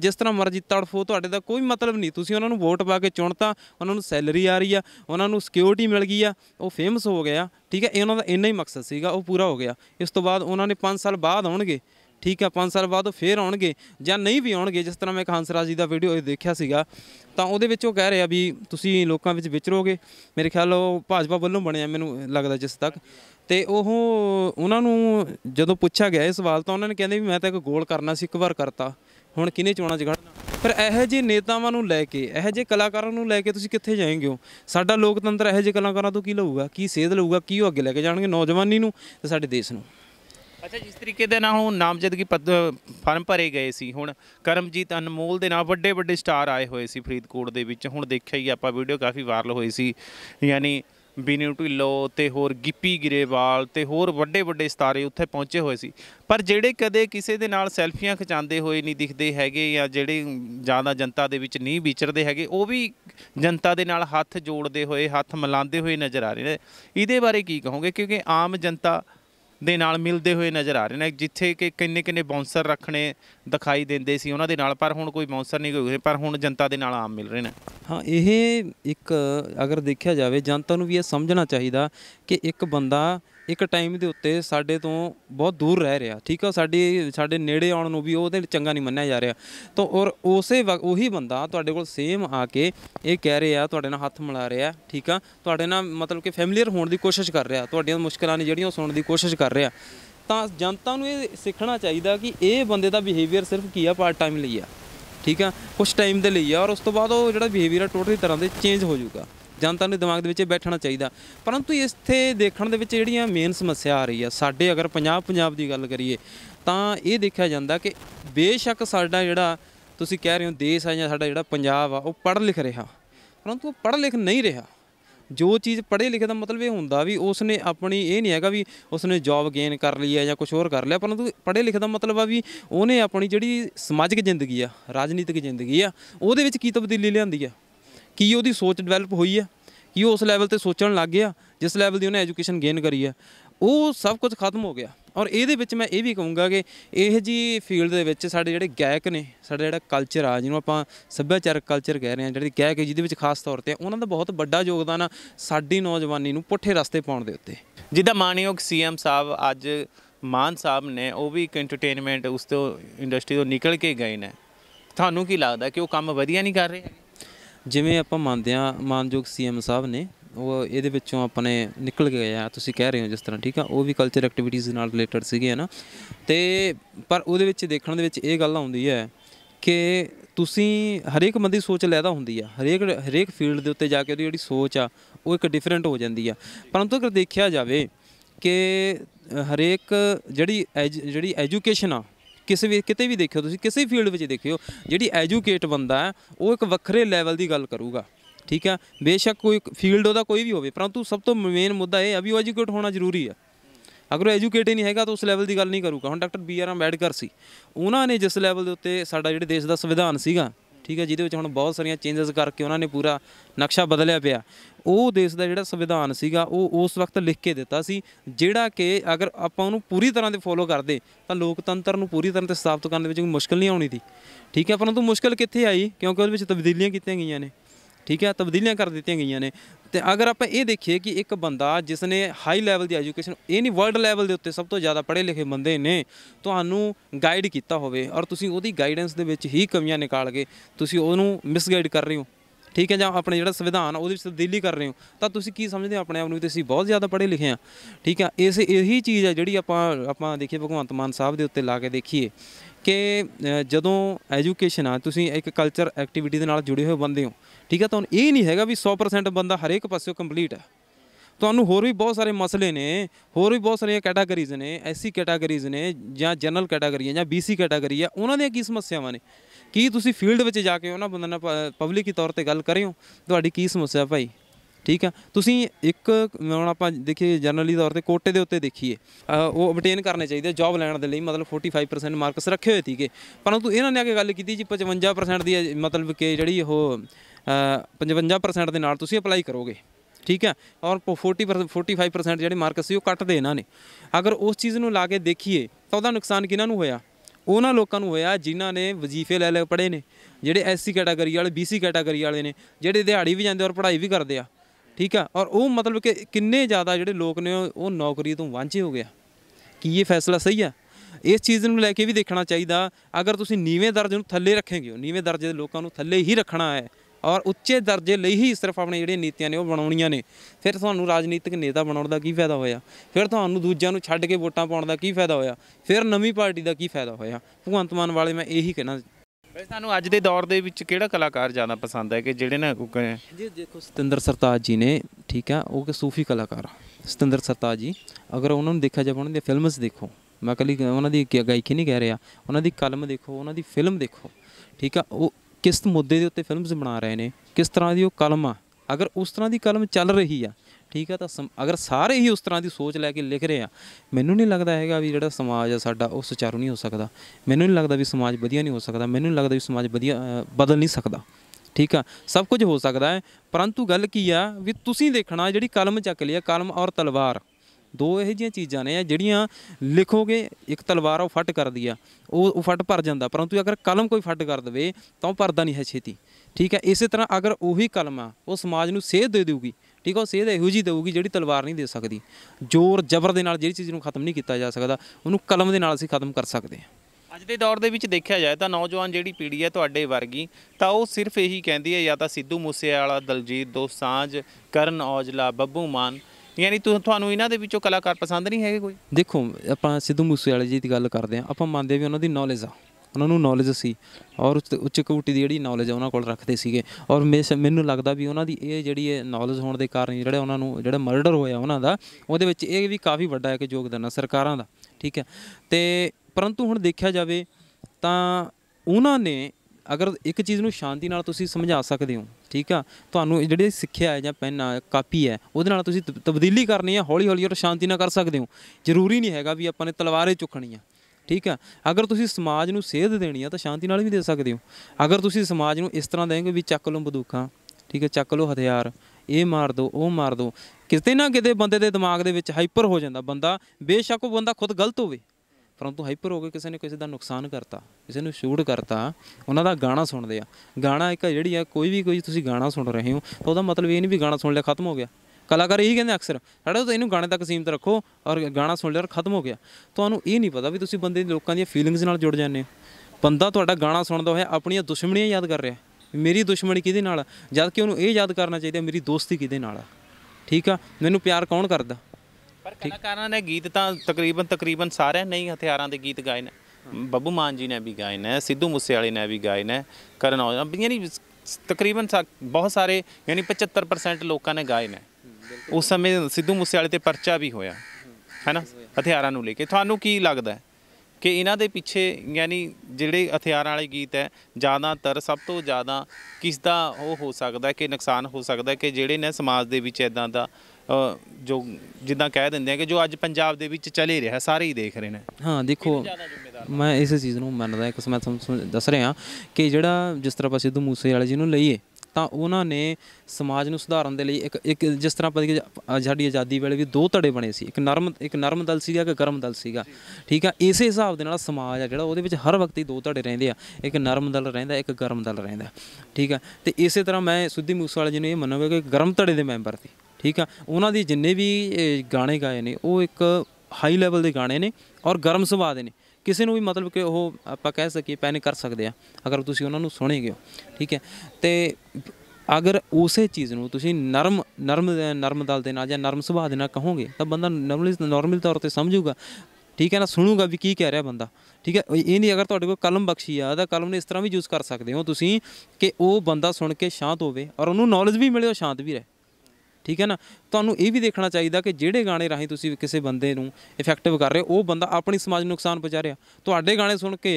ਜਿਸ ਤਰ੍ਹਾਂ ਮਰਜ਼ੀ ਤੜਫੋ ਤੁਹਾਡੇ ਦਾ ਕੋਈ ਮਤਲਬ ਨਹੀਂ ਤੁਸੀਂ ਉਹਨਾਂ ਨੂੰ ਵੋਟ ਪਾ ਕੇ ਚੁਣਤਾ ਉਹਨਾਂ ਨੂੰ ਸੈਲਰੀ ਆ ਰਹੀ ਆ ਉਹਨਾਂ ਨੂੰ ਸਿਕਿਉਰਿਟੀ ਮਿਲ ਗਈ ਆ ਉਹ ਫੇਮਸ ਹੋ ਗਿਆ ਠੀਕ ਹੈ ਇਹ ਉਹਨਾਂ ਦਾ ਇੰਨਾ ਹੀ ਮਕਸਦ ਸੀਗਾ ਉਹ ਪੂਰਾ ਹੋ ਗਿਆ ਇਸ ਤੋਂ ਬਾਅਦ ਉਹਨਾਂ ਨੇ 5 ਸਾਲ ਬਾਅਦ ਆਉਣਗੇ ਠੀਕ ਹੈ 5 ਸਾਲ ਬਾਅਦ ਉਹ ਫੇਰ ਆਉਣਗੇ ਜਾਂ ਨਹੀਂ ਵੀ ਆਉਣਗੇ ਜਿਸ ਤਰ੍ਹਾਂ ਮੈਂ ਖਾਨ ਸਰਾਜ ਜੀ ਦਾ ਵੀਡੀਓ ਦੇਖਿਆ ਸੀਗਾ ਤਾਂ ਉਹਦੇ ਵਿੱਚ ਉਹ ਕਹਿ ਰਿਹਾ ਵੀ ਤੁਸੀਂ ਲੋਕਾਂ ਵਿੱਚ ਵਿਚਰੋਗੇ ਮੇਰੇ ਖਿਆਲ ਉਹ ਭਾਜਪਾ ਵੱਲੋਂ ਬਣਿਆ ਮੈਨੂੰ ਲੱਗਦਾ ਜਿਸ ਤੱਕ ਤੇ ਉਹ ਉਹਨਾਂ ਨੂੰ ਜਦੋਂ ਪੁੱਛਿਆ ਗਿਆ ਇਹ ਸਵਾਲ ਤਾਂ ਉਹਨਾਂ ਨੇ ਕਹਿੰਦੇ ਵੀ ਮੈਂ ਤਾਂ ਇੱਕ ਗੋਲ ਕਰਨਾ ਸੀ ਇੱਕ ਵਾਰ ਕਰਤਾ ਹੁਣ ਕਿਹਨੇ ਚੋਣਾਂ 'ਚ ਖੜਨਾ ਪਰ ਇਹੋ ਜਿਹੇ ਨੇਤਾਵਾਂ ਨੂੰ ਲੈ ਕੇ ਇਹੋ ਜਿਹੇ ਕਲਾਕਾਰਾਂ ਨੂੰ ਲੈ ਕੇ ਤੁਸੀਂ ਕਿੱਥੇ ਜਾਏਂਗੇ ਹੋ ਸਾਡਾ ਲੋਕਤੰਤਰ ਇਹੋ ਜਿਹੇ ਕਲਾਕਾਰਾਂ ਤੋਂ ਕੀ ਲਊਗਾ ਕੀ ਸੇਧ ਲਊਗਾ ਕੀ ਉਹ ਅੱਗੇ ਲੈ ਕੇ ਜਾਣਗੇ ਨੌਜਵਾਨੀ ਨੂੰ ਤੇ ਸਾਡੇ ਦੇਸ਼ ਨੂੰ ਅੱਛਾ ਜਿਸ ਤਰੀਕੇ ਦੇ ਨਾਲ ਹੁਣ ਨਾਮਜ਼ਦਗੀ ਫਾਰਮ ਭਰੇ ਗਏ ਸੀ ਹੁਣ ਕਰਮਜੀਤ ਅਨਮੋਲ ਦੇ ਨਾਲ ਵੱਡੇ ਵੱਡੇ ਸਟਾਰ ਆਏ ਹੋਏ ਸੀ ਫਰੀਦਕੋਟ ਦੇ ਵਿੱਚ ਹੁਣ ਦੇਖਿਆ ਹੀ ਆਪਾਂ ਵੀਡੀਓ ਕਾਫੀ ਵਾਇਰਲ ਹੋਈ ਸੀ ਯਾਨੀ ਬੀਨੂ ਢਿੱਲੋ ਤੇ ਹੋਰ ਗਿੱਪੀ ਗਰੇਵਾਲ ਤੇ ਹੋਰ ਵੱਡੇ ਵੱਡੇ ਸਟਾਰੇ ਉੱਥੇ ਪਹੁੰਚੇ ਹੋਏ ਸੀ ਪਰ ਜਿਹੜੇ ਕਦੇ ਕਿਸੇ ਦੇ ਨਾਲ ਸੈਲਫੀਆਂ ਖਿਚਾਉਂਦੇ ਹੋਏ ਨਹੀਂ ਦਿਖਦੇ ਹੈਗੇ ਜਾਂ ਜਿਹੜੇ ਜ਼ਿਆਦਾ ਜਨਤਾ ਦੇ ਵਿੱਚ ਨਹੀਂ ਵਿਚਰਦੇ ਹੈਗੇ ਉਹ ਵੀ ਜਨਤਾ ਦੇ ਨਾਲ ਹੱਥ ਜੋੜਦੇ ਹੋਏ ਹੱਥ ਮਿਲਾਉਂਦੇ ਹੋਏ ਨਜ਼ਰ ਆ ਰਹੇ ਨੇ ਇਹਦੇ ਬਾਰੇ ਕੀ ਕਹੋਗੇ ਕਿਉਂਕਿ ਆਮ ਜਨਤਾ ਦੇ ਨਾਲ ਮਿਲਦੇ ਹੋਏ ਨਜ਼ਰ ਆ ਰਹੇ ਨੇ ਜਿੱਥੇ ਕਿ ਕਿੰਨੇ ਕਿੰਨੇ ਬਾਉਂਸਰ ਰੱਖਣੇ ਦਿਖਾਈ ਦਿੰਦੇ ਸੀ ਉਹਨਾਂ ਦੇ ਨਾਲ ਪਰ ਹੁਣ ਕੋਈ ਬਾਉਂਸਰ ਨਹੀਂ ਹੋਏ ਪਰ ਹੁਣ ਜਨਤਾ ਦੇ ਨਾਲ ਆਮ ਮਿਲ ਰਹੇ ਨੇ ਹਾਂ ਇਹ ਇੱਕ ਅਗਰ ਦੇਖਿਆ ਜਾਵੇ ਜਨਤਾ ਨੂੰ ਵੀ ਇਹ ਸਮਝਣਾ ਚਾਹੀਦਾ ਕਿ ਇੱਕ ਬੰਦਾ ਇੱਕ ਟਾਈਮ ਦੇ ਉੱਤੇ ਸਾਡੇ ਤੋਂ ਬਹੁਤ ਦੂਰ ਰਹਿ ਰਿਹਾ ਠੀਕ ਆ ਸਾਡੇ ਸਾਡੇ ਨੇੜੇ ਆਉਣ ਨੂੰ ਵੀ ਉਹਦੇ ਚੰਗਾ ਨਹੀਂ ਮੰਨਿਆ ਜਾ ਰਿਹਾ ਤਾਂ ਔਰ ਉਸੇ ਉਹੀ ਬੰਦਾ ਤੁਹਾਡੇ ਕੋਲ ਸੇਮ ਆ ਕੇ ਇਹ ਕਹਿ ਰਿਹਾ ਤੁਹਾਡੇ ਨਾਲ ਹੱਥ ਮਿਲਾ ਰਿਹਾ ਠੀਕ ਆ ਤੁਹਾਡੇ ਨਾਲ ਮਤਲਬ ਕਿ ਫੈਮਿਲੀਅਰ ਹੋਣ ਦੀ ਕੋਸ਼ਿਸ਼ ਕਰ ਰਿਹਾ ਤੁਹਾਡੀਆਂ ਮੁਸ਼ਕਲਾਂ ਨੇ ਜਿਹੜੀਆਂ ਉਹ ਸੁਣਨ ਦੀ ਕੋਸ਼ਿਸ਼ ਕਰ ਰਿਹਾ ਤਾਂ ਜਨਤਾ ਨੂੰ ਇਹ ਸਿੱਖਣਾ ਚਾਹੀਦਾ ਕਿ ਇਹ ਬੰਦੇ ਦਾ ਬਿਹੇਵੀਅਰ ਸਿਰਫ ਕੀ ਆ ਪਾਰਟ ਟਾਈਮ ਲਈ ਆ ਠੀਕ ਆ ਕੁਝ ਟਾਈਮ ਦੇ ਲਈ ਆ ਔਰ ਉਸ ਤੋਂ ਬਾਅਦ ਉਹ ਜਿਹੜਾ ਬਿਹੇਵੀਅਰ ਆ ਟੋਟਲੀ ਤਰ੍ਹਾਂ ਦੇ ਚੇਂਜ ਹੋ ਜਾਊਗਾ ਜਨਤਾ ਨੂੰ ਦਿਮਾਗ ਦੇ ਵਿੱਚ ਬੈਠਣਾ ਚਾਹੀਦਾ ਪਰੰਤੂ ਇੱਥੇ ਦੇਖਣ ਦੇ ਵਿੱਚ ਜਿਹੜੀਆਂ ਮੇਨ ਸਮੱਸਿਆ ਆ ਰਹੀ ਆ ਸਾਡੇ ਅਗਰ ਪੰਜਾਬ ਪੰਜਾਬ ਦੀ ਗੱਲ ਕਰੀਏ ਤਾਂ ਇਹ ਦੇਖਿਆ ਜਾਂਦਾ ਕਿ ਬੇਸ਼ੱਕ ਸਾਡਾ ਜਿਹੜਾ ਤੁਸੀਂ ਕਹਿ ਰਹੇ ਹੋ ਦੇਸ਼ ਆ ਜਾਂ ਸਾਡਾ ਜਿਹੜਾ ਪੰਜਾਬ ਆ ਉਹ ਪੜ੍ਹ ਲਿਖ ਰਿਹਾ ਪਰੰਤੂ ਉਹ ਪੜ੍ਹ ਲਿਖ ਨਹੀਂ ਰਿਹਾ ਜੋ ਚੀਜ਼ ਪੜ੍ਹੇ ਲਿਖੇ ਦਾ ਮਤਲਬ ਇਹ ਹੁੰਦਾ ਵੀ ਉਸਨੇ ਆਪਣੀ ਇਹ ਨਹੀਂ ਹੈਗਾ ਵੀ ਉਸਨੇ ਜੌਬ ਗੇਨ ਕਰ ਲਈ ਹੈ ਜਾਂ ਕੁਝ ਹੋਰ ਕਰ ਲਿਆ ਪਰੰਤੂ ਪੜ੍ਹੇ ਲਿਖੇ ਦਾ ਮਤਲਬ ਆ ਵੀ ਉਹਨੇ ਆਪਣੀ ਜਿਹੜੀ ਸਮਾਜਿਕ ਜ਼ਿੰਦਗੀ ਆ ਰਾਜਨੀਤਿਕ ਜ਼ਿੰਦਗੀ ਆ ਉਹਦੇ ਵਿੱਚ ਕੀ ਤਬਦੀਲੀ ਲਿਆਂਦੀ ਆ ਕੀ ਉਹਦੀ ਸੋਚ ਡਿਵੈਲਪ ਹੋਈ ਹੈ ਕਿ ਉਹ ਉਸ ਲੈਵਲ ਤੇ ਸੋਚਣ ਲੱਗ ਗਿਆ ਜਿਸ ਲੈਵਲ ਦੀ ਉਹਨੇ ਐਜੂਕੇਸ਼ਨ ਗੇਨ ਕਰੀ ਹੈ ਉਹ ਸਭ ਕੁਝ ਖਤਮ ਹੋ ਗਿਆ ਔਰ ਇਹਦੇ ਵਿੱਚ ਮੈਂ ਇਹ ਵੀ ਕਹੂੰਗਾ ਕਿ ਇਹ ਜੀ ਫੀਲਡ ਦੇ ਵਿੱਚ ਸਾਡੇ ਜਿਹੜੇ ਗਾਇਕ ਨੇ ਸਾਡਾ ਜਿਹੜਾ ਕਲਚਰ ਆ ਜਿਹਨੂੰ ਆਪਾਂ ਸੱਭਿਆਚਾਰਕ ਕਲਚਰ ਕਹਿ ਰਹੇ ਹਾਂ ਜਿਹੜੇ ਗਾਇਕ ਜਿਹਦੇ ਵਿੱਚ ਖਾਸ ਤੌਰ ਤੇ ਉਹਨਾਂ ਦਾ ਬਹੁਤ ਵੱਡਾ ਯੋਗਦਾਨ ਆ ਸਾਡੀ ਨੌਜਵਾਨੀ ਨੂੰ ਪੁੱਠੇ ਰਸਤੇ ਪਾਉਣ ਦੇ ਉੱਤੇ ਜਿੱਦਾਂ ਮਾਨਯੋਗ ਸੀਐਮ ਸਾਹਿਬ ਅੱਜ ਮਾਨ ਸਾਹਿਬ ਨੇ ਉਹ ਵੀ ਇੱਕ ਐਂਟਰਟੇਨਮੈਂਟ ਉਸ ਤੋਂ ਇੰਡਸਟਰੀ ਤੋਂ ਨਿਕਲ ਕੇ ਗਏ ਨੇ ਤੁਹਾਨੂੰ ਕੀ ਲੱਗਦਾ ਕਿ ਉਹ ਕੰਮ ਵਧੀਆ ਨਹੀਂ ਕਰ ਰਹੇ ਜਿਵੇਂ ਆਪਾਂ ਮੰਨਦੇ ਆ ਮਾਨਯੋਗ ਸੀਐਮ ਸਾਹਿਬ ਨੇ ਉਹ ਇਹਦੇ ਵਿੱਚੋਂ ਆਪਣੇ ਨਿਕਲ ਗਏ ਆ ਤੁਸੀਂ ਕਹਿ ਰਹੇ ਹੋ ਜਿਸ ਤਰ੍ਹਾਂ ਠੀਕ ਆ ਉਹ ਵੀ ਕਲਚਰ ਐਕਟੀਵਿਟੀਜ਼ ਨਾਲ ਰਿਲੇਟਡ ਸੀਗੇ ਹਨਾ ਤੇ ਪਰ ਉਹਦੇ ਵਿੱਚ ਦੇਖਣ ਦੇ ਵਿੱਚ ਇਹ ਗੱਲ ਆਉਂਦੀ ਹੈ ਕਿ ਤੁਸੀਂ ਹਰੇਕ ਬੰਦੇ ਸੋਚ ਲੈਦਾ ਹੁੰਦੀ ਆ ਹਰੇਕ ਹਰੇਕ ਫੀਲਡ ਦੇ ਉੱਤੇ ਜਾ ਕੇ ਉਹਦੀ ਜਿਹੜੀ ਸੋਚ ਆ ਉਹ ਇੱਕ ਡਿਫਰੈਂਟ ਹੋ ਜਾਂਦੀ ਆ ਪਰੰਤੂ ਅਗਰ ਦੇਖਿਆ ਜਾਵੇ ਕਿ ਹਰੇਕ ਜਿਹੜੀ ਜਿਹੜੀ ਐਜੂਕੇਸ਼ਨ ਆ ਕਿਸੇ ਵੀ ਕਿਤੇ ਵੀ ਦੇਖਿਓ ਤੁਸੀਂ ਕਿਸੇ ਫੀਲਡ ਵਿੱਚ ਦੇਖਿਓ ਜਿਹੜੀ ਐਜੂਕੇਟ ਬੰਦਾ ਉਹ ਇੱਕ ਵੱਖਰੇ ਲੈਵਲ ਦੀ ਗੱਲ ਕਰੂਗਾ ਠੀਕ ਹੈ ਬੇਸ਼ੱਕ ਕੋਈ ਫੀਲਡ ਉਹਦਾ ਕੋਈ ਵੀ ਹੋਵੇ ਪਰੰਤੂ ਸਭ ਤੋਂ ਮੇਨ ਮੁੱਦਾ ਇਹ ਹੈ ਵੀ ਐਜੂਕੇਟ ਹੋਣਾ ਜ਼ਰੂਰੀ ਹੈ ਅਗਰ ਉਹ ਐਜੂਕੇਟ ਹੀ ਨਹੀਂ ਹੈਗਾ ਤਾਂ ਉਸ ਲੈਵਲ ਦੀ ਗੱਲ ਨਹੀਂ ਕਰੂਗਾ ਹੁਣ ਡਾਕਟਰ ਬੀ ਆਰ ਅੰਬੈਡਕਰ ਸੀ ਉਹਨਾਂ ਨੇ ਜਿਸ ਲੈਵਲ ਦੇ ਉੱਤੇ ਸਾਡਾ ਜਿਹੜੇ ਦੇਸ਼ ਦਾ ਸੰਵਿਧਾਨ ਸੀਗਾ ਠੀਕ ਹੈ ਜਿਹਦੇ ਵਿੱਚ ਹੁਣ ਬਹੁਤ ਸਾਰੀਆਂ ਚੇਂਜਸ ਕਰਕੇ ਉਹਨਾਂ ਨੇ ਪੂਰਾ ਨਕਸ਼ਾ ਬਦਲਿਆ ਪਿਆ ਉਹ ਦੇਸ਼ ਦਾ ਜਿਹੜਾ ਸੰਵਿਧਾਨ ਸੀਗਾ ਉਹ ਉਸ ਵਕਤ ਲਿਖ ਕੇ ਦਿੱਤਾ ਸੀ ਜਿਹੜਾ ਕਿ ਅਗਰ ਆਪਾਂ ਉਹਨੂੰ ਪੂਰੀ ਤਰ੍ਹਾਂ ਦੇ ਫੋਲੋ ਕਰਦੇ ਤਾਂ ਲੋਕਤੰਤਰ ਨੂੰ ਪੂਰੀ ਤਰ੍ਹਾਂ ਤੇ ਸਥਾਪਿਤ ਕਰਨ ਦੇ ਵਿੱਚ ਕੋਈ ਮੁਸ਼ਕਲ ਨਹੀਂ ਆਉਣੀ ਸੀ ਠੀਕ ਹੈ ਪਰੰਤੂ ਮੁਸ਼ਕਲ ਕਿੱਥੇ ਆਈ ਕਿਉਂਕਿ ਉਹਦੇ ਵਿੱਚ ਤਬਦੀਲੀਆਂ ਕੀਤੀਆਂ ਗਈਆਂ ਨੇ ਠੀਕ ਹੈ ਤਬਦੀਲੀਆਂ ਕਰ ਦਿੱਤੀਆਂ ਗਈਆਂ ਨੇ ਤੇ ਅਗਰ ਆਪਾਂ ਇਹ ਦੇਖੀਏ ਕਿ ਇੱਕ ਬੰਦਾ ਜਿਸ ਨੇ ਹਾਈ ਲੈਵਲ ਦੀ ਐਜੂਕੇਸ਼ਨ ਇਹ ਨਹੀਂ ਵਰਲਡ ਲੈਵਲ ਦੇ ਉੱਤੇ ਸਭ ਤੋਂ ਜ਼ਿਆਦਾ ਪੜ੍ਹੇ ਲਿਖੇ ਬੰਦੇ ਨੇ ਤੁਹਾਨੂੰ ਗਾਈਡ ਕੀਤਾ ਹੋਵੇ ਔਰ ਤੁਸੀਂ ਉਹਦੀ ਗਾਈਡੈਂਸ ਦੇ ਵਿੱਚ ਹੀ ਕਮੀਆਂ ਨਿਕਾਲ ਕੇ ਤੁਸੀਂ ਉਹਨੂੰ ਮਿਸਗਾਈਡ ਕਰ ਰਹੇ ਹੋ ਠੀਕ ਹੈ ਜਾਂ ਆਪਣੇ ਜਿਹੜਾ ਸੰਵਿਧਾਨ ਉਹਦੇ ਵਿੱਚ ਤਬਦੀਲੀ ਕਰ ਰਹੇ ਹੋ ਤਾਂ ਤੁਸੀਂ ਕੀ ਸਮਝਦੇ ਆਪਣੇ ਆਪ ਨੂੰ ਤੇ ਤੁਸੀਂ ਬਹੁਤ ਜ਼ਿਆਦਾ ਪੜ੍ਹੇ ਲਿਖੇ ਆ ਠੀਕ ਆ ਇਸ ਇਹੀ ਚੀਜ਼ ਹੈ ਜਿਹੜੀ ਆਪਾਂ ਆਪਾਂ ਦੇਖੀਏ ਭਗਵੰਤ ਮਾਨ ਸਾਹਿਬ ਦੇ ਉੱਤੇ ਲਾ ਕੇ ਦੇਖੀਏ ਕਿ ਜਦੋਂ ਐਜੂਕੇਸ਼ਨ ਆ ਤੁਸੀਂ ਇੱਕ ਕਲਚਰ ਐਕਟੀਵਿਟੀ ਦੇ ਨਾਲ ਜੁੜੇ ਹੋਏ ਬੰਦੇ ਹੋ ਠੀਕ ਆ ਤਾਂ ਇਹ ਨਹੀਂ ਹੈਗਾ ਵੀ 100% ਬੰਦਾ ਹਰੇਕ ਪਾਸਿਓਂ ਕੰਪਲੀਟ ਹੈ ਤੁਹਾਨੂੰ ਹੋਰ ਵੀ ਬਹੁਤ ਸਾਰੇ ਮਸਲੇ ਨੇ ਹੋਰ ਵੀ ਬਹੁਤ ਸਾਰੀਆਂ ਕੈਟਾਗਰੀਜ਼ ਨੇ ਐਸਸੀ ਕੈਟਾਗਰੀਜ਼ ਨੇ ਜਾਂ ਜਨਰਲ ਕੈਟਾਗਰੀ ਜਾਂ ਬੀਸੀ ਕੈਟਾਗਰੀ ਆ ਉਹਨਾਂ ਦੀਆਂ ਕੀ ਸਮੱਸਿਆਵਾਂ ਨੇ ਕੀ ਤੁਸੀਂ ਫੀਲਡ ਵਿੱਚ ਜਾ ਕੇ ਉਹਨਾਂ ਬੰਦਿਆਂ ਨਾਲ ਪਬਲਿਕ ਤੌਰ ਤੇ ਗੱਲ ਕਰਿਓ ਤੁਹਾਡੀ ਕੀ ਸਮੱਸਿਆ ਭਾਈ ਠੀਕ ਆ ਤੁਸੀਂ ਇੱਕ ਹੁਣ ਆਪਾਂ ਦੇਖੀਏ ਜਨਰਲੀ ਤੌਰ ਤੇ ਕੋਟੇ ਦੇ ਉੱਤੇ ਦੇਖੀਏ ਉਹ ਅਬਟੇਨ ਕਰਨੇ ਚਾਹੀਦੇ ਜੌਬ ਲੈਣ ਦੇ ਲਈ ਮਤਲਬ 45% ਮਾਰਕਸ ਰੱਖੇ ਹੋਏ ਸੀਗੇ ਪਰੰਤੂ ਇਹਨਾਂ ਨੇ ਆ ਕੇ ਗੱਲ ਕੀਤੀ ਜੀ 55% ਦੀ ਮਤਲਬ ਕਿ ਜਿਹੜੀ ਉਹ 55% ਦੇ ਨਾਲ ਤੁਸੀਂ ਅਪਲਾਈ ਕਰੋਗੇ ਠੀਕ ਹੈ ਔਰ 40% 45% ਜਿਹੜੇ ਮਾਰਕਸ ਸੀ ਉਹ ਕੱਟਦੇ ਇਹਨਾਂ ਨੇ ਅਗਰ ਉਸ ਚੀਜ਼ ਨੂੰ ਲਾ ਕੇ ਦੇਖੀਏ ਤਾਂ ਉਹਦਾ ਨੁਕਸਾਨ ਕਿਹਨਾਂ ਨੂੰ ਹੋਇਆ ਉਹਨਾਂ ਲੋਕਾਂ ਨੂੰ ਹੋਇਆ ਜਿਨ੍ਹਾਂ ਨੇ ਵਜ਼ੀਫੇ ਲੈ ਲੈ ਪੜੇ ਨੇ ਜਿਹੜੇ ਐਸਸੀ ਕੈਟਾਗਰੀ ਵਾਲੇ ਬੀਸੀ ਕੈਟਾਗਰੀ ਵਾਲੇ ਨੇ ਜਿਹੜੇ ਦਿਹਾੜੀ ਵੀ ਜਾਂਦੇ ਔਰ ਪੜ੍ਹਾਈ ਵੀ ਕਰਦੇ ਆ ਠੀਕ ਆ ਔਰ ਉਹ ਮਤਲਬ ਕਿ ਕਿੰਨੇ ਜ਼ਿਆਦਾ ਜਿਹੜੇ ਲੋਕ ਨੇ ਉਹ ਨੌਕਰੀ ਤੋਂ ਵਾਂਝੇ ਹੋ ਗਿਆ ਕੀ ਇਹ ਫੈਸਲਾ ਸਹੀ ਆ ਇਸ ਚੀਜ਼ ਨੂੰ ਲੈ ਕੇ ਵੀ ਦੇਖਣਾ ਚਾਹੀਦਾ ਅਗਰ ਤੁਸੀਂ ਨੀਵੇਂ ਦਰਜੇ ਨੂੰ ਥੱਲੇ ਰੱਖੇਗੇ ਨੀਵੇਂ ਦਰਜੇ ਦੇ ਲੋਕਾਂ ਨੂੰ ਥੱਲੇ ਹੀ ਰੱਖਣਾ ਹੈ ਔਰ ਉੱਚੇ ਦਰਜੇ ਲਈ ਹੀ ਸਿਰਫ ਆਪਣੇ ਜਿਹੜੇ ਨੀਤੀਆਂ ਨੇ ਉਹ ਬਣਾਉਣੀਆਂ ਨੇ ਫਿਰ ਤੁਹਾਨੂੰ ਰਾਜਨੀਤਿਕ ਨੇਤਾ ਬਣਾਉਣ ਦਾ ਕੀ ਫਾਇਦਾ ਹੋਇਆ ਫਿਰ ਤੁਹਾਨੂੰ ਦੂਜਿਆਂ ਨੂੰ ਛੱਡ ਕੇ ਵੋਟਾਂ ਪਾਉਣ ਦਾ ਕੀ ਫਾਇਦਾ ਹੋਇਆ ਫਿਰ ਨਵੀਂ ਪਾਰਟੀ ਦਾ ਕੀ ਫਾਇਦਾ ਹੋਇਆ ਭਗਵੰਤ ਮਾਨ ਵਾਲੇ ਮੈਂ ਇਹੀ ਕਹਿਣਾ ਵੈਸੇ ਤੁਹਾਨੂੰ ਅੱਜ ਦੇ ਦੌਰ ਦੇ ਵਿੱਚ ਕਿਹੜਾ ਕਲਾਕਾਰ ਜ਼ਿਆਦਾ ਪਸੰਦ ਹੈ ਕਿ ਜਿਹੜੇ ਨਾ ਜੀ ਦੇਖੋ ਸਤਿੰਦਰ ਸਰਤਾਜ ਜੀ ਨੇ ਠੀਕ ਆ ਉਹ ਕਿ ਸੂਫੀ ਕਲਾਕਾਰ ਸਤਿੰਦਰ ਸਰਤਾਜ ਜੀ ਅਗਰ ਉਹਨਾਂ ਨੂੰ ਦੇਖਿਆ ਜਾਵੇ ਉਹਨਾਂ ਦੀਆਂ ਫਿਲਮਸ ਦੇਖੋ ਮੈਂ ਕੱਲੀ ਉਹਨਾਂ ਦੀ ਗਾਇਕੀ ਨਹੀਂ ਕਹਿ ਰਿਹਾ ਉਹਨਾਂ ਦੀ ਕਲਮ ਦੇਖੋ ਉਹਨਾਂ ਦੀ ਫਿਲਮ ਦੇਖੋ ਠੀਕ ਆ ਉਹ ਕਿਸ ਮੁੱਦੇ ਦੇ ਉੱਤੇ ਫਿਲਮਸ ਬਣਾ ਰਹੇ ਨੇ ਕਿਸ ਤਰ੍ਹਾਂ ਦੀ ਉਹ ਕਲਮ ਆ ਅਗਰ ਉਸ ਤਰ੍ਹਾਂ ਦੀ ਕਲਮ ਚੱਲ ਰਹੀ ਆ ਠੀਕ ਆ ਤਾਂ ਅਗਰ ਸਾਰੇ ਹੀ ਉਸ ਤਰ੍ਹਾਂ ਦੀ ਸੋਚ ਲੈ ਕੇ ਲਿਖ ਰਹੇ ਆ ਮੈਨੂੰ ਨਹੀਂ ਲੱਗਦਾ ਹੈਗਾ ਵੀ ਜਿਹੜਾ ਸਮਾਜ ਆ ਸਾਡਾ ਉਹ ਸੁਚਾਰੂ ਨਹੀਂ ਹੋ ਸਕਦਾ ਮੈਨੂੰ ਨਹੀਂ ਲੱਗਦਾ ਵੀ ਸਮਾਜ ਵਧੀਆ ਨਹੀਂ ਹੋ ਸਕਦਾ ਮੈਨੂੰ ਨਹੀਂ ਲੱਗਦਾ ਵੀ ਸਮਾਜ ਵਧੀਆ ਬਦਲ ਨਹੀਂ ਸਕਦਾ ਠੀਕ ਆ ਸਭ ਕੁਝ ਹੋ ਸਕਦਾ ਹੈ ਪਰੰਤੂ ਗੱਲ ਕੀ ਆ ਵੀ ਤੁਸੀਂ ਦੇਖਣਾ ਜਿਹੜੀ ਕਲਮ ਚੱਕ ਲਈ ਆ ਕਲਮ ਔਰ ਤਲਵਾਰ ਦੋ ਇਹੋ ਜਿਹੀਆਂ ਚੀਜ਼ਾਂ ਨੇ ਜਿਹੜੀਆਂ ਲਿਖੋਗੇ ਇੱਕ ਤਲਵਾਰ ਉਹ ਫਟ ਕਰਦੀ ਆ ਉਹ ਉਹ ਫਟ ਭਰ ਜਾਂਦਾ ਪਰੰਤੂ ਅਗਰ ਕਲਮ ਕੋਈ ਫਟ ਕਰ ਦਵੇ ਤਾਂ ਉਹ ਪਰਦਾ ਨਹੀਂ ਹੈ ਛੇਤੀ ਠੀਕ ਹੈ ਇਸੇ ਤਰ੍ਹਾਂ ਅਗਰ ਉਹੀ ਕਲਮ ਆ ਉਹ ਸਮਾਜ ਨੂੰ ਸੇਧ ਦੇ ਦੇਊਗੀ ਠੀਕ ਹੈ ਉਹ ਸੇਧ ਇਹੋ ਜੀ ਦੇਊਗੀ ਜਿਹੜੀ ਤਲਵਾਰ ਨਹੀਂ ਦੇ ਸਕਦੀ ਜ਼ੋਰ ਜ਼ਬਰ ਦੇ ਨਾਲ ਜਿਹੜੀ ਚੀਜ਼ ਨੂੰ ਖਤਮ ਨਹੀਂ ਕੀਤਾ ਜਾ ਸਕਦਾ ਉਹਨੂੰ ਕਲਮ ਦੇ ਨਾਲ ਅਸੀਂ ਖਤਮ ਕਰ ਸਕਦੇ ਹਾਂ ਅੱਜ ਦੇ ਦੌਰ ਦੇ ਵਿੱਚ ਦੇਖਿਆ ਜਾਏ ਤਾਂ ਨੌਜਵਾਨ ਜਿਹੜੀ ਪੀੜ੍ਹੀ ਹੈ ਤੁਹਾਡੇ ਵਰਗੀ ਤਾਂ ਉਹ ਸਿਰਫ ਇਹੀ ਕਹਿੰਦੀ ਹੈ ਜਾਂ ਤਾਂ ਸਿੱਧੂ ਮੂਸੇਵਾਲਾ ਦਲਜੀਤ ਦੋਸਾਂਝ ਕਰਨ ਔਜਲਾ ਬੱਬੂ ਮਾਨ ਯਾਨੀ ਤੁਹਾਨੂੰ ਇਹਨਾਂ ਦੇ ਵਿੱਚੋਂ ਕਲਾਕਾਰ ਪਸੰਦ ਨਹੀਂ ਹੈਗੇ ਕੋਈ ਦੇਖੋ ਆਪਾਂ ਸਿੱਧੂ ਮੂਸੇਵਾਲੇ ਜੀ ਦੀ ਗੱਲ ਕਰਦੇ ਆ ਆਪਾਂ ਮੰਨਦੇ ਵੀ ਉਹਨਾਂ ਦੀ ਨੌਲੇਜ ਆ ਉਹਨਾਂ ਨੂੰ ਨੌਲੇਜ ਸੀ ਔਰ ਉੱਚ- ਕੋਟੀ ਦੀ ਜਿਹੜੀ ਨੌਲੇਜ ਉਹਨਾਂ ਕੋਲ ਰੱਖਦੇ ਸੀਗੇ ਔਰ ਮੈਨੂੰ ਲੱਗਦਾ ਵੀ ਉਹਨਾਂ ਦੀ ਇਹ ਜਿਹੜੀ ਇਹ ਨੌਲੇਜ ਹੋਣ ਦੇ ਕਾਰਨ ਜਿਹੜਾ ਉਹਨਾਂ ਨੂੰ ਜਿਹੜਾ ਮਰਡਰ ਹੋਇਆ ਉਹਨਾਂ ਦਾ ਉਹਦੇ ਵਿੱਚ ਇਹ ਵੀ ਕਾਫੀ ਵੱਡਾ ਹੈ ਕਿ ਯੋਗਦਾਨ ਆ ਸਰਕਾਰਾਂ ਦਾ ਠੀਕ ਹੈ ਤੇ ਪਰੰਤੂ ਹੁਣ ਦੇਖਿਆ ਜਾਵੇ ਤਾਂ ਉਹਨਾਂ ਨੇ ਅਗਰ ਇੱਕ ਚੀਜ਼ ਨੂੰ ਸ਼ਾਂਤੀ ਨਾਲ ਤੁਸੀਂ ਸਮਝਾ ਸਕਦੇ ਹੋ ਠੀਕ ਆ ਤੁਹਾਨੂੰ ਜਿਹੜੀ ਸਿੱਖਿਆ ਹੈ ਜਾਂ ਪੈਨ ਆ ਕਾਪੀ ਹੈ ਉਹਦੇ ਨਾਲ ਤੁਸੀਂ ਤਬਦੀਲੀ ਕਰਨੀ ਹੈ ਹੌਲੀ ਹੌਲੀ ਉਹ ਸ਼ਾਂਤੀ ਨਾਲ ਕਰ ਸਕਦੇ ਹੋ ਜ਼ਰੂਰੀ ਨਹੀਂ ਹੈਗਾ ਵੀ ਆਪਾਂ ਨੇ ਤਲਵਾਰੇ ਚੁੱਕਣੀ ਆ ਠੀਕ ਆ ਅਗਰ ਤੁਸੀਂ ਸਮਾਜ ਨੂੰ ਸੇਧ ਦੇਣੀ ਆ ਤਾਂ ਸ਼ਾਂਤੀ ਨਾਲ ਵੀ ਦੇ ਸਕਦੇ ਹੋ ਅਗਰ ਤੁਸੀਂ ਸਮਾਜ ਨੂੰ ਇਸ ਤਰ੍ਹਾਂ ਦੇਂਗੇ ਵੀ ਚੱਕ ਲਓ ਬੰਦੂਕਾਂ ਠੀਕ ਆ ਚੱਕ ਲਓ ਹਥਿਆਰ ਇਹ ਮਾਰ ਦੋ ਉਹ ਮਾਰ ਦੋ ਕਿਤੇ ਨਾ ਕਿਤੇ ਬੰਦੇ ਦੇ ਦਿਮਾਗ ਦੇ ਵਿੱਚ ਹਾਈਪਰ ਹੋ ਜਾਂਦਾ ਬੰਦਾ ਬੇਸ਼ੱਕ ਉਹ ਬੰਦਾ ਖੁਦ ਗਲਤ ਹੋਵੇ ਪਰੰਤੂ ਹਾਈਪਰ ਹੋ ਕੇ ਕਿਸੇ ਨੇ ਕਿਸੇ ਦਾ ਨੁਕਸਾਨ ਕਰਤਾ ਕਿਸੇ ਨੂੰ ਸ਼ੂਟ ਕਰਤਾ ਉਹਨਾਂ ਦਾ ਗਾਣਾ ਸੁਣਦੇ ਆ ਗਾਣਾ ਇੱਕ ਜਿਹੜੀ ਆ ਕੋਈ ਵੀ ਕੋਈ ਤੁਸੀਂ ਗਾਣਾ ਸੁਣ ਰਹੇ ਹੋ ਤਾਂ ਉਹਦਾ ਮਤਲਬ ਇਹ ਨਹੀਂ ਵੀ ਗਾਣਾ ਸੁਣ ਲਿਆ ਖਤਮ ਹੋ ਗਿਆ ਕਲਾਕਾਰ ਇਹੀ ਕਹਿੰਦੇ ਅਕਸਰ ਸਾਡਾ ਤਾਂ ਇਹਨੂੰ ਗਾਣੇ ਤੱਕ ਸੀਮਤ ਰੱਖੋ ਔਰ ਗਾਣਾ ਸੁਣ ਲਿਆ ਖਤਮ ਹੋ ਗਿਆ ਤੁਹਾਨੂੰ ਇਹ ਨਹੀਂ ਪਤਾ ਵੀ ਤੁਸੀਂ ਬੰਦੇ ਦੇ ਲੋਕਾਂ ਦੀਆਂ ਫੀਲਿੰਗਸ ਨਾਲ ਜੁੜ ਜਾਂਦੇ ਹੋ ਬੰਦਾ ਤੁਹਾਡਾ ਗਾਣਾ ਸੁਣਦਾ ਹੋਇਆ ਆਪਣੀਆਂ ਦੁਸ਼ਮਣੀਆਂ ਯਾਦ ਕਰ ਰਿਹਾ ਮੇਰੀ ਦੁਸ਼ਮਣੀ ਕਿਹਦੇ ਨਾਲ ਜਦ ਕਿ ਉਹਨੂੰ ਇਹ ਯਾਦ ਕਰਨਾ ਚਾਹੀਦਾ ਮੇਰੀ ਦੋਸਤੀ ਕਿਹਦੇ ਨਾਲ ਠੀਕ ਆ ਮੈਨੂੰ ਪਿਆਰ ਕੌਣ ਕਰਦਾ ਪਰ ਕਲਾਕਾਰਾਂ ਨੇ ਗੀਤ ਤਾਂ ਤਕਰੀਬਨ ਤਕਰੀਬਨ ਸਾਰਿਆਂ ਨੇ ਹੀ ਹਥਿਆਰਾਂ ਦੇ ਗੀਤ ਗਾਏ ਨੇ ਬੱਬੂ ਮਾਨ ਜੀ ਨੇ ਵੀ ਗਾਏ ਨੇ ਸਿੱਧੂ ਵਾਲੇ ਨੇ ਵੀ ਗਾਏ ਨੇ ਕਰਨ ਔਜਲਾ ਯਾਨੀ ਤਕਰੀਬਨ ਬਹੁਤ ਸਾਰੇ ਯਾਨੀ 75% ਲੋਕਾਂ ਨੇ ਗਾਏ ਨੇ ਉਸ ਸਮੇਂ ਸਿੱਧੂ ਵਾਲੇ ਤੇ ਪਰਚਾ ਵੀ ਹੋਇਆ ਹੈਨਾ ਹਥਿਆਰਾਂ ਨੂੰ ਲੈ ਕੇ ਤੁਹਾਨੂੰ ਕੀ ਲੱਗਦਾ ਕਿ ਇਹਨਾਂ ਦੇ ਪਿੱਛੇ ਯਾਨੀ ਜਿਹੜੇ ਹਥਿਆਰਾਂ ਵਾਲੇ ਗੀਤ ਹੈ ਜ਼ਿਆਦਾਤਰ ਸਭ ਤੋਂ ਜ਼ਿਆਦਾ ਕਿਸ ਦਾ ਉਹ ਹੋ ਸਕਦਾ ਕਿ ਨੁਕਸਾਨ ਹੋ ਸਕਦਾ ਕਿ ਜਿਹੜੇ ਨੇ ਸਮਾਜ ਦੇ ਵਿੱਚ ਇਦਾਂ ਦਾ ਜੋ ਜਿੱਦਾਂ ਕਹਿ ਦਿੰਦੇ ਆ ਕਿ ਜੋ ਅੱਜ ਪੰਜਾਬ ਦੇ ਵਿੱਚ ਚੱਲੇ ਰਿਹਾ ਸਾਰੇ ਹੀ ਦੇਖ ਰਹੇ ਨੇ ਹਾਂ ਦੇਖੋ ਮੈਂ ਇਸ ਚੀਜ਼ ਨੂੰ ਮੰਨਦਾ ਇੱਕ ਸਮੇਂ ਤੁਹਾਨੂੰ ਦੱਸ ਰਿਹਾ ਕਿ ਜਿਹੜਾ ਜਿਸ ਤਰ੍ਹਾਂ ਆਪਾਂ ਸਿੱਧੂ ਮੂਸੇ ਵਾਲੇ ਜੀ ਨੂੰ ਲਈਏ ਤਾਂ ਉਹਨਾਂ ਨੇ ਸਮਾਜ ਨੂੰ ਸੁਧਾਰਨ ਦੇ ਲਈ ਇੱਕ ਇੱਕ ਜਿਸ ਤਰ੍ਹਾਂ ਕਿ ਸਾਡੀ ਆਜ਼ਾਦੀ ਵੇਲੇ ਵੀ ਦੋ ਧੜੇ ਬਣੇ ਸੀ ਇੱਕ ਨਰਮ ਇੱਕ ਨਰਮ ਦਲ ਸੀਗਾ ਇੱਕ ਗਰਮ ਦਲ ਸੀਗਾ ਠੀਕ ਆ ਇਸੇ ਹਿਸਾਬ ਦੇ ਨਾਲ ਸਮਾਜ ਆ ਜਿਹੜਾ ਉਹਦੇ ਵਿੱਚ ਹਰ ਵਕਤ ਹੀ ਦੋ ਧੜੇ ਰਹਿੰਦੇ ਆ ਇੱਕ ਨਰਮ ਦਲ ਰਹਿੰਦਾ ਇੱਕ ਗਰਮ ਦਲ ਰਹਿੰਦਾ ਠੀਕ ਆ ਤੇ ਇਸੇ ਤਰ੍ਹਾਂ ਮੈਂ ਸੁੱਧੀ ਵਾਲੇ ਜੀ ਨੂੰ ਇਹ ਮੰਨਾਂਗਾ ਕਿ ਗਰਮ ਧੜੇ ਦੇ ਮੈਂਬਰ ਸੀ ਠੀਕ ਆ ਉਹਨਾਂ ਦੀ ਜਿੰਨੇ ਵੀ ਗਾਣੇ ਗਾਏ ਨੇ ਉਹ ਇੱਕ ਹਾਈ ਲੈਵਲ ਦੇ ਗਾਣੇ ਨੇ ਔਰ ਗਰਮ ਸੁਭਾਅ ਦੇ ਨੇ ਕਿਸੇ ਨੂੰ ਵੀ ਮਤਲਬ ਕਿ ਉਹ ਆਪਾਂ ਕਹਿ ਸਕੀਏ ਪੈਨ ਕਰ ਸਕਦੇ ਆ ਅਗਰ ਤੁਸੀਂ ਉਹਨਾਂ ਨੂੰ ਸੁਣੇਗੇ ਠੀਕ ਹੈ ਤੇ ਅਗਰ ਉਸੇ ਚੀਜ਼ ਨੂੰ ਤੁਸੀਂ ਨਰਮ ਨਰਮ ਨਰਮ ਦਲ ਦੇ ਨਾਲ ਜਾਂ ਨਰਮ ਸੁਭਾਅ ਦੇ ਨਾਲ ਕਹੋਗੇ ਤਾਂ ਬੰਦਾ ਨਰਮਲੀ ਨਾਰਮਲ ਤੌਰ ਤੇ ਸਮਝੂਗਾ ਠੀਕ ਹੈ ਨਾ ਸੁਣੂਗਾ ਵੀ ਕੀ ਕਹਿ ਰਿਹਾ ਬੰਦਾ ਠੀਕ ਹੈ ਇਹ ਨਹੀਂ ਅਗਰ ਤੁਹਾਡੇ ਕੋਲ ਕਲਮ ਬਖਸ਼ੀ ਆ ਤਾਂ ਕਲਮ ਨੂੰ ਇਸ ਤਰ੍ਹਾਂ ਵੀ ਯੂਜ਼ ਕਰ ਸਕਦੇ ਹੋ ਤੁਸੀਂ ਕਿ ਉਹ ਬੰਦਾ ਸੁਣ ਕੇ ਸ਼ਾਂਤ ਹੋਵੇ ਔਰ ਉਹਨੂੰ ਨੌਲੇਜ ਵੀ ਮਿਲੇ ਉਹ ਸ਼ਾਂਤ ਵੀ ਰਹੇ ਠੀਕ ਹੈ ਨਾ ਤੁਹਾਨੂੰ ਇਹ ਵੀ ਦੇਖਣਾ ਚਾਹੀਦਾ ਕਿ ਜਿਹੜੇ ਗਾਣੇ ਰਾਹੀਂ ਤੁਸੀਂ ਕਿਸੇ ਬੰਦੇ ਨੂੰ ਇਫੈਕਟਿਵ ਕਰ ਰਹੇ ਹੋ ਉਹ ਬੰਦਾ ਆਪਣੀ ਸਮਾਜ ਨੂੰ ਨੁਕਸਾਨ ਪਹੁੰਚਾ ਰਿਹਾ ਤੁਹਾਡੇ ਗਾਣੇ ਸੁਣ ਕੇ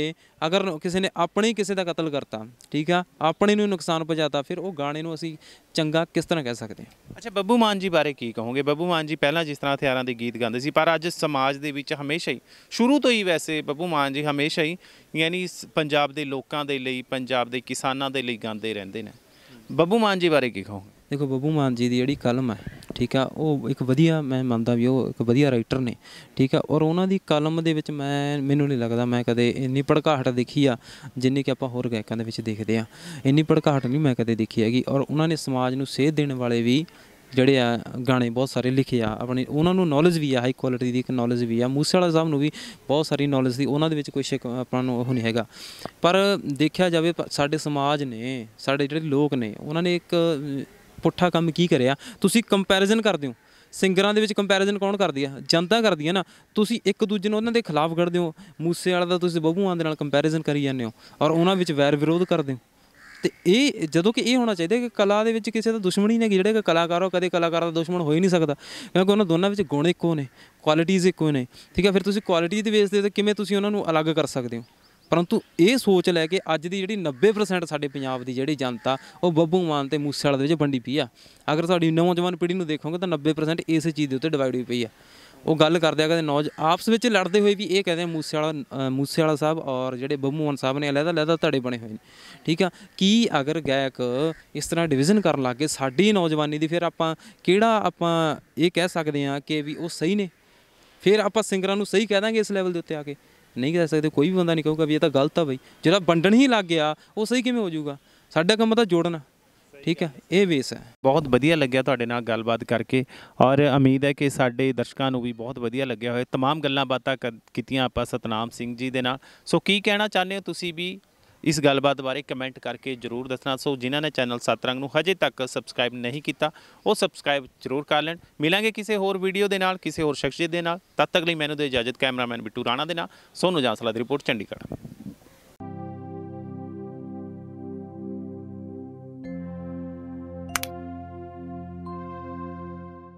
ਅਗਰ ਕਿਸੇ ਨੇ ਆਪਣੇ ਕਿਸੇ ਦਾ ਕਤਲ ਕਰਤਾ ਠੀਕ ਆ ਆਪਣੇ ਨੂੰ ਨੁਕਸਾਨ ਪਹੁੰਚਾਤਾ ਫਿਰ ਉਹ ਗਾਣੇ ਨੂੰ ਅਸੀਂ ਚੰਗਾ ਕਿਸ ਤਰ੍ਹਾਂ ਕਹਿ ਸਕਦੇ ਹਾਂ ਅੱਛਾ ਬੱਬੂ ਮਾਨ ਜੀ ਬਾਰੇ ਕੀ ਕਹੋਗੇ ਬੱਬੂ ਮਾਨ ਜੀ ਪਹਿਲਾਂ ਜਿਸ ਤਰ੍ਹਾਂ ਹਥਿਆਰਾਂ ਦੇ ਗੀਤ ਗਾਉਂਦੇ ਸੀ ਪਰ ਅੱਜ ਸਮਾਜ ਦੇ ਵਿੱਚ ਹਮੇਸ਼ਾ ਹੀ ਸ਼ੁਰੂ ਤੋਂ ਹੀ ਵੈਸੇ ਬੱਬੂ ਮਾਨ ਜੀ ਹਮੇਸ਼ਾ ਹੀ ਯਾਨੀ ਪੰਜਾਬ ਦੇ ਲੋਕਾਂ ਦੇ ਲਈ ਪੰਜਾਬ ਦੇ ਕਿਸਾਨਾਂ ਦੇ ਲਈ ਗਾਉਂਦੇ ਰਹਿੰਦੇ ਨੇ ਬੱਬੂ ਮਾਨ ਜੀ ਬਾਰੇ ਕੀ ਕਹੋਗੇ ਦੇਖੋ ਬੱਬੂ ਮਾਨ ਜੀ ਦੀ ਜਿਹੜੀ ਕਲਮ ਹੈ ਠੀਕ ਆ ਉਹ ਇੱਕ ਵਧੀਆ ਮੈਂ ਮੰਨਦਾ ਵੀ ਉਹ ਇੱਕ ਵਧੀਆ ਰਾਈਟਰ ਨੇ ਠੀਕ ਆ ਔਰ ਉਹਨਾਂ ਦੀ ਕਲਮ ਦੇ ਵਿੱਚ ਮੈਂ ਮੈਨੂੰ ਨਹੀਂ ਲੱਗਦਾ ਮੈਂ ਕਦੇ ਇੰਨੀ ਭੜਕਾਹਟ ਦੇਖੀ ਆ ਜਿੰਨੀ ਕਿ ਆਪਾਂ ਹੋਰ ਗਾਇਕਾਂ ਦੇ ਵਿੱਚ ਦੇਖਦੇ ਆ ਇੰਨੀ ਭੜਕਾਹਟ ਨਹੀਂ ਮੈਂ ਕਦੇ ਦੇਖੀ ਹੈਗੀ ਔਰ ਉਹਨਾਂ ਨੇ ਸਮਾਜ ਨੂੰ ਸੇਧ ਦੇਣ ਵਾਲੇ ਵੀ ਜਿਹੜੇ ਆ ਗਾਣੇ ਬਹੁਤ ਸਾਰੇ ਲਿਖੇ ਆ ਆਪਣੇ ਉਹਨਾਂ ਨੂੰ ਨੌਲੇਜ ਵੀ ਆ ਹਾਈ ਕੁਆਲਿਟੀ ਦੀ ਇੱਕ ਨੌਲੇਜ ਵੀ ਆ ਮੂਸੇ ਵਾਲਾ ਸਾਹਿਬ ਨੂੰ ਵੀ ਬਹੁਤ ਸਾਰੀ ਨੌਲੇਜ ਦੀ ਉਹਨਾਂ ਦੇ ਵਿੱਚ ਕੋਈ ਸ਼ੱਕ ਆਪਾਂ ਨੂੰ ਉਹ ਨਹੀਂ ਹੈਗਾ ਪਰ ਦੇਖਿਆ ਜਾਵੇ ਸਾਡੇ ਸਮਾਜ ਨੇ ਸਾਡੇ ਜਿਹੜੇ ਲੋਕ ਨੇ ਉਹਨਾਂ ਨੇ ਇੱਕ ਪੁੱਠਾ ਕੰਮ ਕੀ ਕਰਿਆ ਤੁਸੀਂ ਕੰਪੈਰੀਜ਼ਨ ਕਰਦੇ ਹੋ ਸਿੰਗਰਾਂ ਦੇ ਵਿੱਚ ਕੰਪੈਰੀਜ਼ਨ ਕੌਣ ਕਰਦੀ ਆ ਜਨਤਾ ਕਰਦੀ ਆ ਨਾ ਤੁਸੀਂ ਇੱਕ ਦੂਜੇ ਨੂੰ ਉਹਨਾਂ ਦੇ ਖਿਲਾਫ ਖੜਦੇ ਹੋ ਮੂਸੇ ਵਾਲਾ ਦਾ ਤੁਸੀਂ ਬਬੂਆਂ ਦੇ ਨਾਲ ਕੰਪੈਰੀਜ਼ਨ ਕਰੀ ਜਾਂਦੇ ਹੋ ਔਰ ਉਹਨਾਂ ਵਿੱਚ ਵੈਰ ਵਿਰੋਧ ਕਰਦੇ ਹੋ ਤੇ ਇਹ ਜਦੋਂ ਕਿ ਇਹ ਹੋਣਾ ਚਾਹੀਦਾ ਕਿ ਕਲਾ ਦੇ ਵਿੱਚ ਕਿਸੇ ਦਾ ਦੁਸ਼ਮਣੀ ਨਹੀਂ ਕਿ ਜਿਹੜੇ ਕਲਾਕਾਰ ਹੋ ਕਦੇ ਕਲਾਕਾਰ ਦਾ ਦੁਸ਼ਮਣ ਹੋ ਹੀ ਨਹੀਂ ਸਕਦਾ ਕਿਉਂਕਿ ਉਹਨਾਂ ਦੋਨਾਂ ਵਿੱਚ ਗੁਣ ਇੱਕੋ ਨੇ ਕੁਆਲਿਟੀਜ਼ ਇੱਕੋ ਨੇ ਠੀਕ ਹੈ ਫਿਰ ਤੁਸੀਂ ਕੁਆਲਿਟੀ ਦੇ ਬੇਸ ਤੇ ਕਿਵੇਂ ਤੁਸੀਂ ਉਹਨਾਂ ਨੂੰ ਅਲੱਗ ਕਰ ਸਕਦੇ ਹੋ ਪਰੰਤੂ ਇਹ ਸੋਚ ਲੈ ਕੇ ਅੱਜ ਦੀ ਜਿਹੜੀ 90% ਸਾਡੇ ਪੰਜਾਬ ਦੀ ਜਿਹੜੀ ਜਨਤਾ ਉਹ ਬੱਬੂ ਮਾਨ ਤੇ ਮੂਸੇ ਵਾਲੇ ਦੇ ਵਿੱਚ ਵੰਡੀ ਪਈ ਆ ਅਗਰ ਤੁਹਾਡੀ ਨੌਜਵਾਨ ਪੀੜ੍ਹੀ ਨੂੰ ਦੇਖੋਗੇ ਤਾਂ 90% ਇਸ ਚੀਜ਼ ਦੇ ਉੱਤੇ ਡਿਵਾਈਡ ਹੋਈ ਪਈ ਆ ਉਹ ਗੱਲ ਕਰਦੇ ਆ ਕਹਿੰਦੇ ਨੌਜ ਆਪਸ ਵਿੱਚ ਲੜਦੇ ਹੋਏ ਵੀ ਇਹ ਕਹਿੰਦੇ ਮੂਸੇ ਵਾਲਾ ਮੂਸੇ ਵਾਲਾ ਸਾਹਿਬ ਔਰ ਜਿਹੜੇ ਮਾਨ ਸਾਹਿਬ ਨੇ ਅਲੱਗ ਅਲੱਗ ਧੜੇ ਬਣੇ ਹੋਏ ਨੇ ਠੀਕ ਆ ਕੀ ਅਗਰ ਗਾਇਕ ਇਸ ਤਰ੍ਹਾਂ ਡਿਵੀਜ਼ਨ ਕਰਨ ਲੱਗ ਗਏ ਸਾਡੀ ਨੌਜਵਾਨੀ ਦੀ ਫਿਰ ਆਪਾਂ ਕਿਹੜਾ ਆਪਾਂ ਇਹ ਕਹਿ ਸਕਦੇ ਆ ਕਿ ਵੀ ਉਹ ਸਹੀ ਨੇ ਫਿਰ ਆਪਾਂ ਸਿੰਗਰਾਂ ਨੂੰ ਸਹੀ ਕਹਿ ਦਾਂਗੇ ਇਸ ਲੈਵਲ ਦੇ ਉੱਤੇ ਆ ਕੇ ਨਹੀਂ ਕਹਿ ਸਕਦੇ ਕੋਈ ਵੀ ਬੰਦਾ ਨਹੀਂ ਕਹੂਗਾ ਵੀ ਇਹ ਤਾਂ ਗਲਤ ਆ ਬਈ ਜਿਹੜਾ ਵੰਡਣ ਹੀ ਲੱਗ ਗਿਆ ਉਹ ਸਹੀ ਕਿਵੇਂ ਹੋ ਜਾਊਗਾ ਸਾਡਾ ਕੰਮ ਤਾਂ ਜੋੜਨਾ ਠੀਕ ਹੈ ਇਹ ਵੇਸ ਹੈ ਬਹੁਤ ਵਧੀਆ ਲੱਗਿਆ ਤੁਹਾਡੇ ਨਾਲ ਗੱਲਬਾਤ ਕਰਕੇ ਔਰ ਉਮੀਦ ਹੈ ਕਿ ਸਾਡੇ ਦਰਸ਼ਕਾਂ ਨੂੰ ਵੀ ਬਹੁਤ ਵਧੀਆ ਲੱਗਿਆ ਹੋਵੇ तमाम ਗੱਲਾਂ ਬਾਤਾਂ ਕੀਤੀਆਂ ਆਪਾਂ ਸਤਨਾਮ ਸਿੰਘ ਜੀ ਦੇ ਨਾਲ ਸੋ ਕੀ ਕਹਿਣਾ ਚਾਹੁੰਦੇ ਹੋ ਤੁਸੀਂ ਵੀ ਇਸ ਗੱਲਬਾਤ ਬਾਰੇ ਕਮੈਂਟ ਕਰਕੇ ਜਰੂਰ ਦੱਸਣਾ ਸੋ ਜਿਨ੍ਹਾਂ ਨੇ ਚੈਨਲ ਸਤਰੰਗ ਨੂੰ ਹਜੇ ਤੱਕ ਸਬਸਕ੍ਰਾਈਬ ਨਹੀਂ ਕੀਤਾ ਉਹ ਸਬਸਕ੍ਰਾਈਬ ਜਰੂਰ ਕਰ ਲੈਣ ਮਿਲਾਂਗੇ ਕਿਸੇ ਹੋਰ ਵੀਡੀਓ ਦੇ ਨਾਲ ਕਿਸੇ ਹੋਰ ਸ਼ਖਸੀਅਤ ਦੇ ਨਾਲ ਤਦ ਤੱਕ ਲਈ ਮੈਨੂੰ ਦੇ ਇਜਾਜ਼ਤ ਕੈਮਰਾਮੈਨ ਬਿੱਟੂ ਰਾਣਾ ਦੇ ਨਾਲ ਸੋਨੂ ਜਾਂਸਲਾ ਦੀ ਰਿਪੋਰਟ ਚੰਡੀਗੜ੍ਹ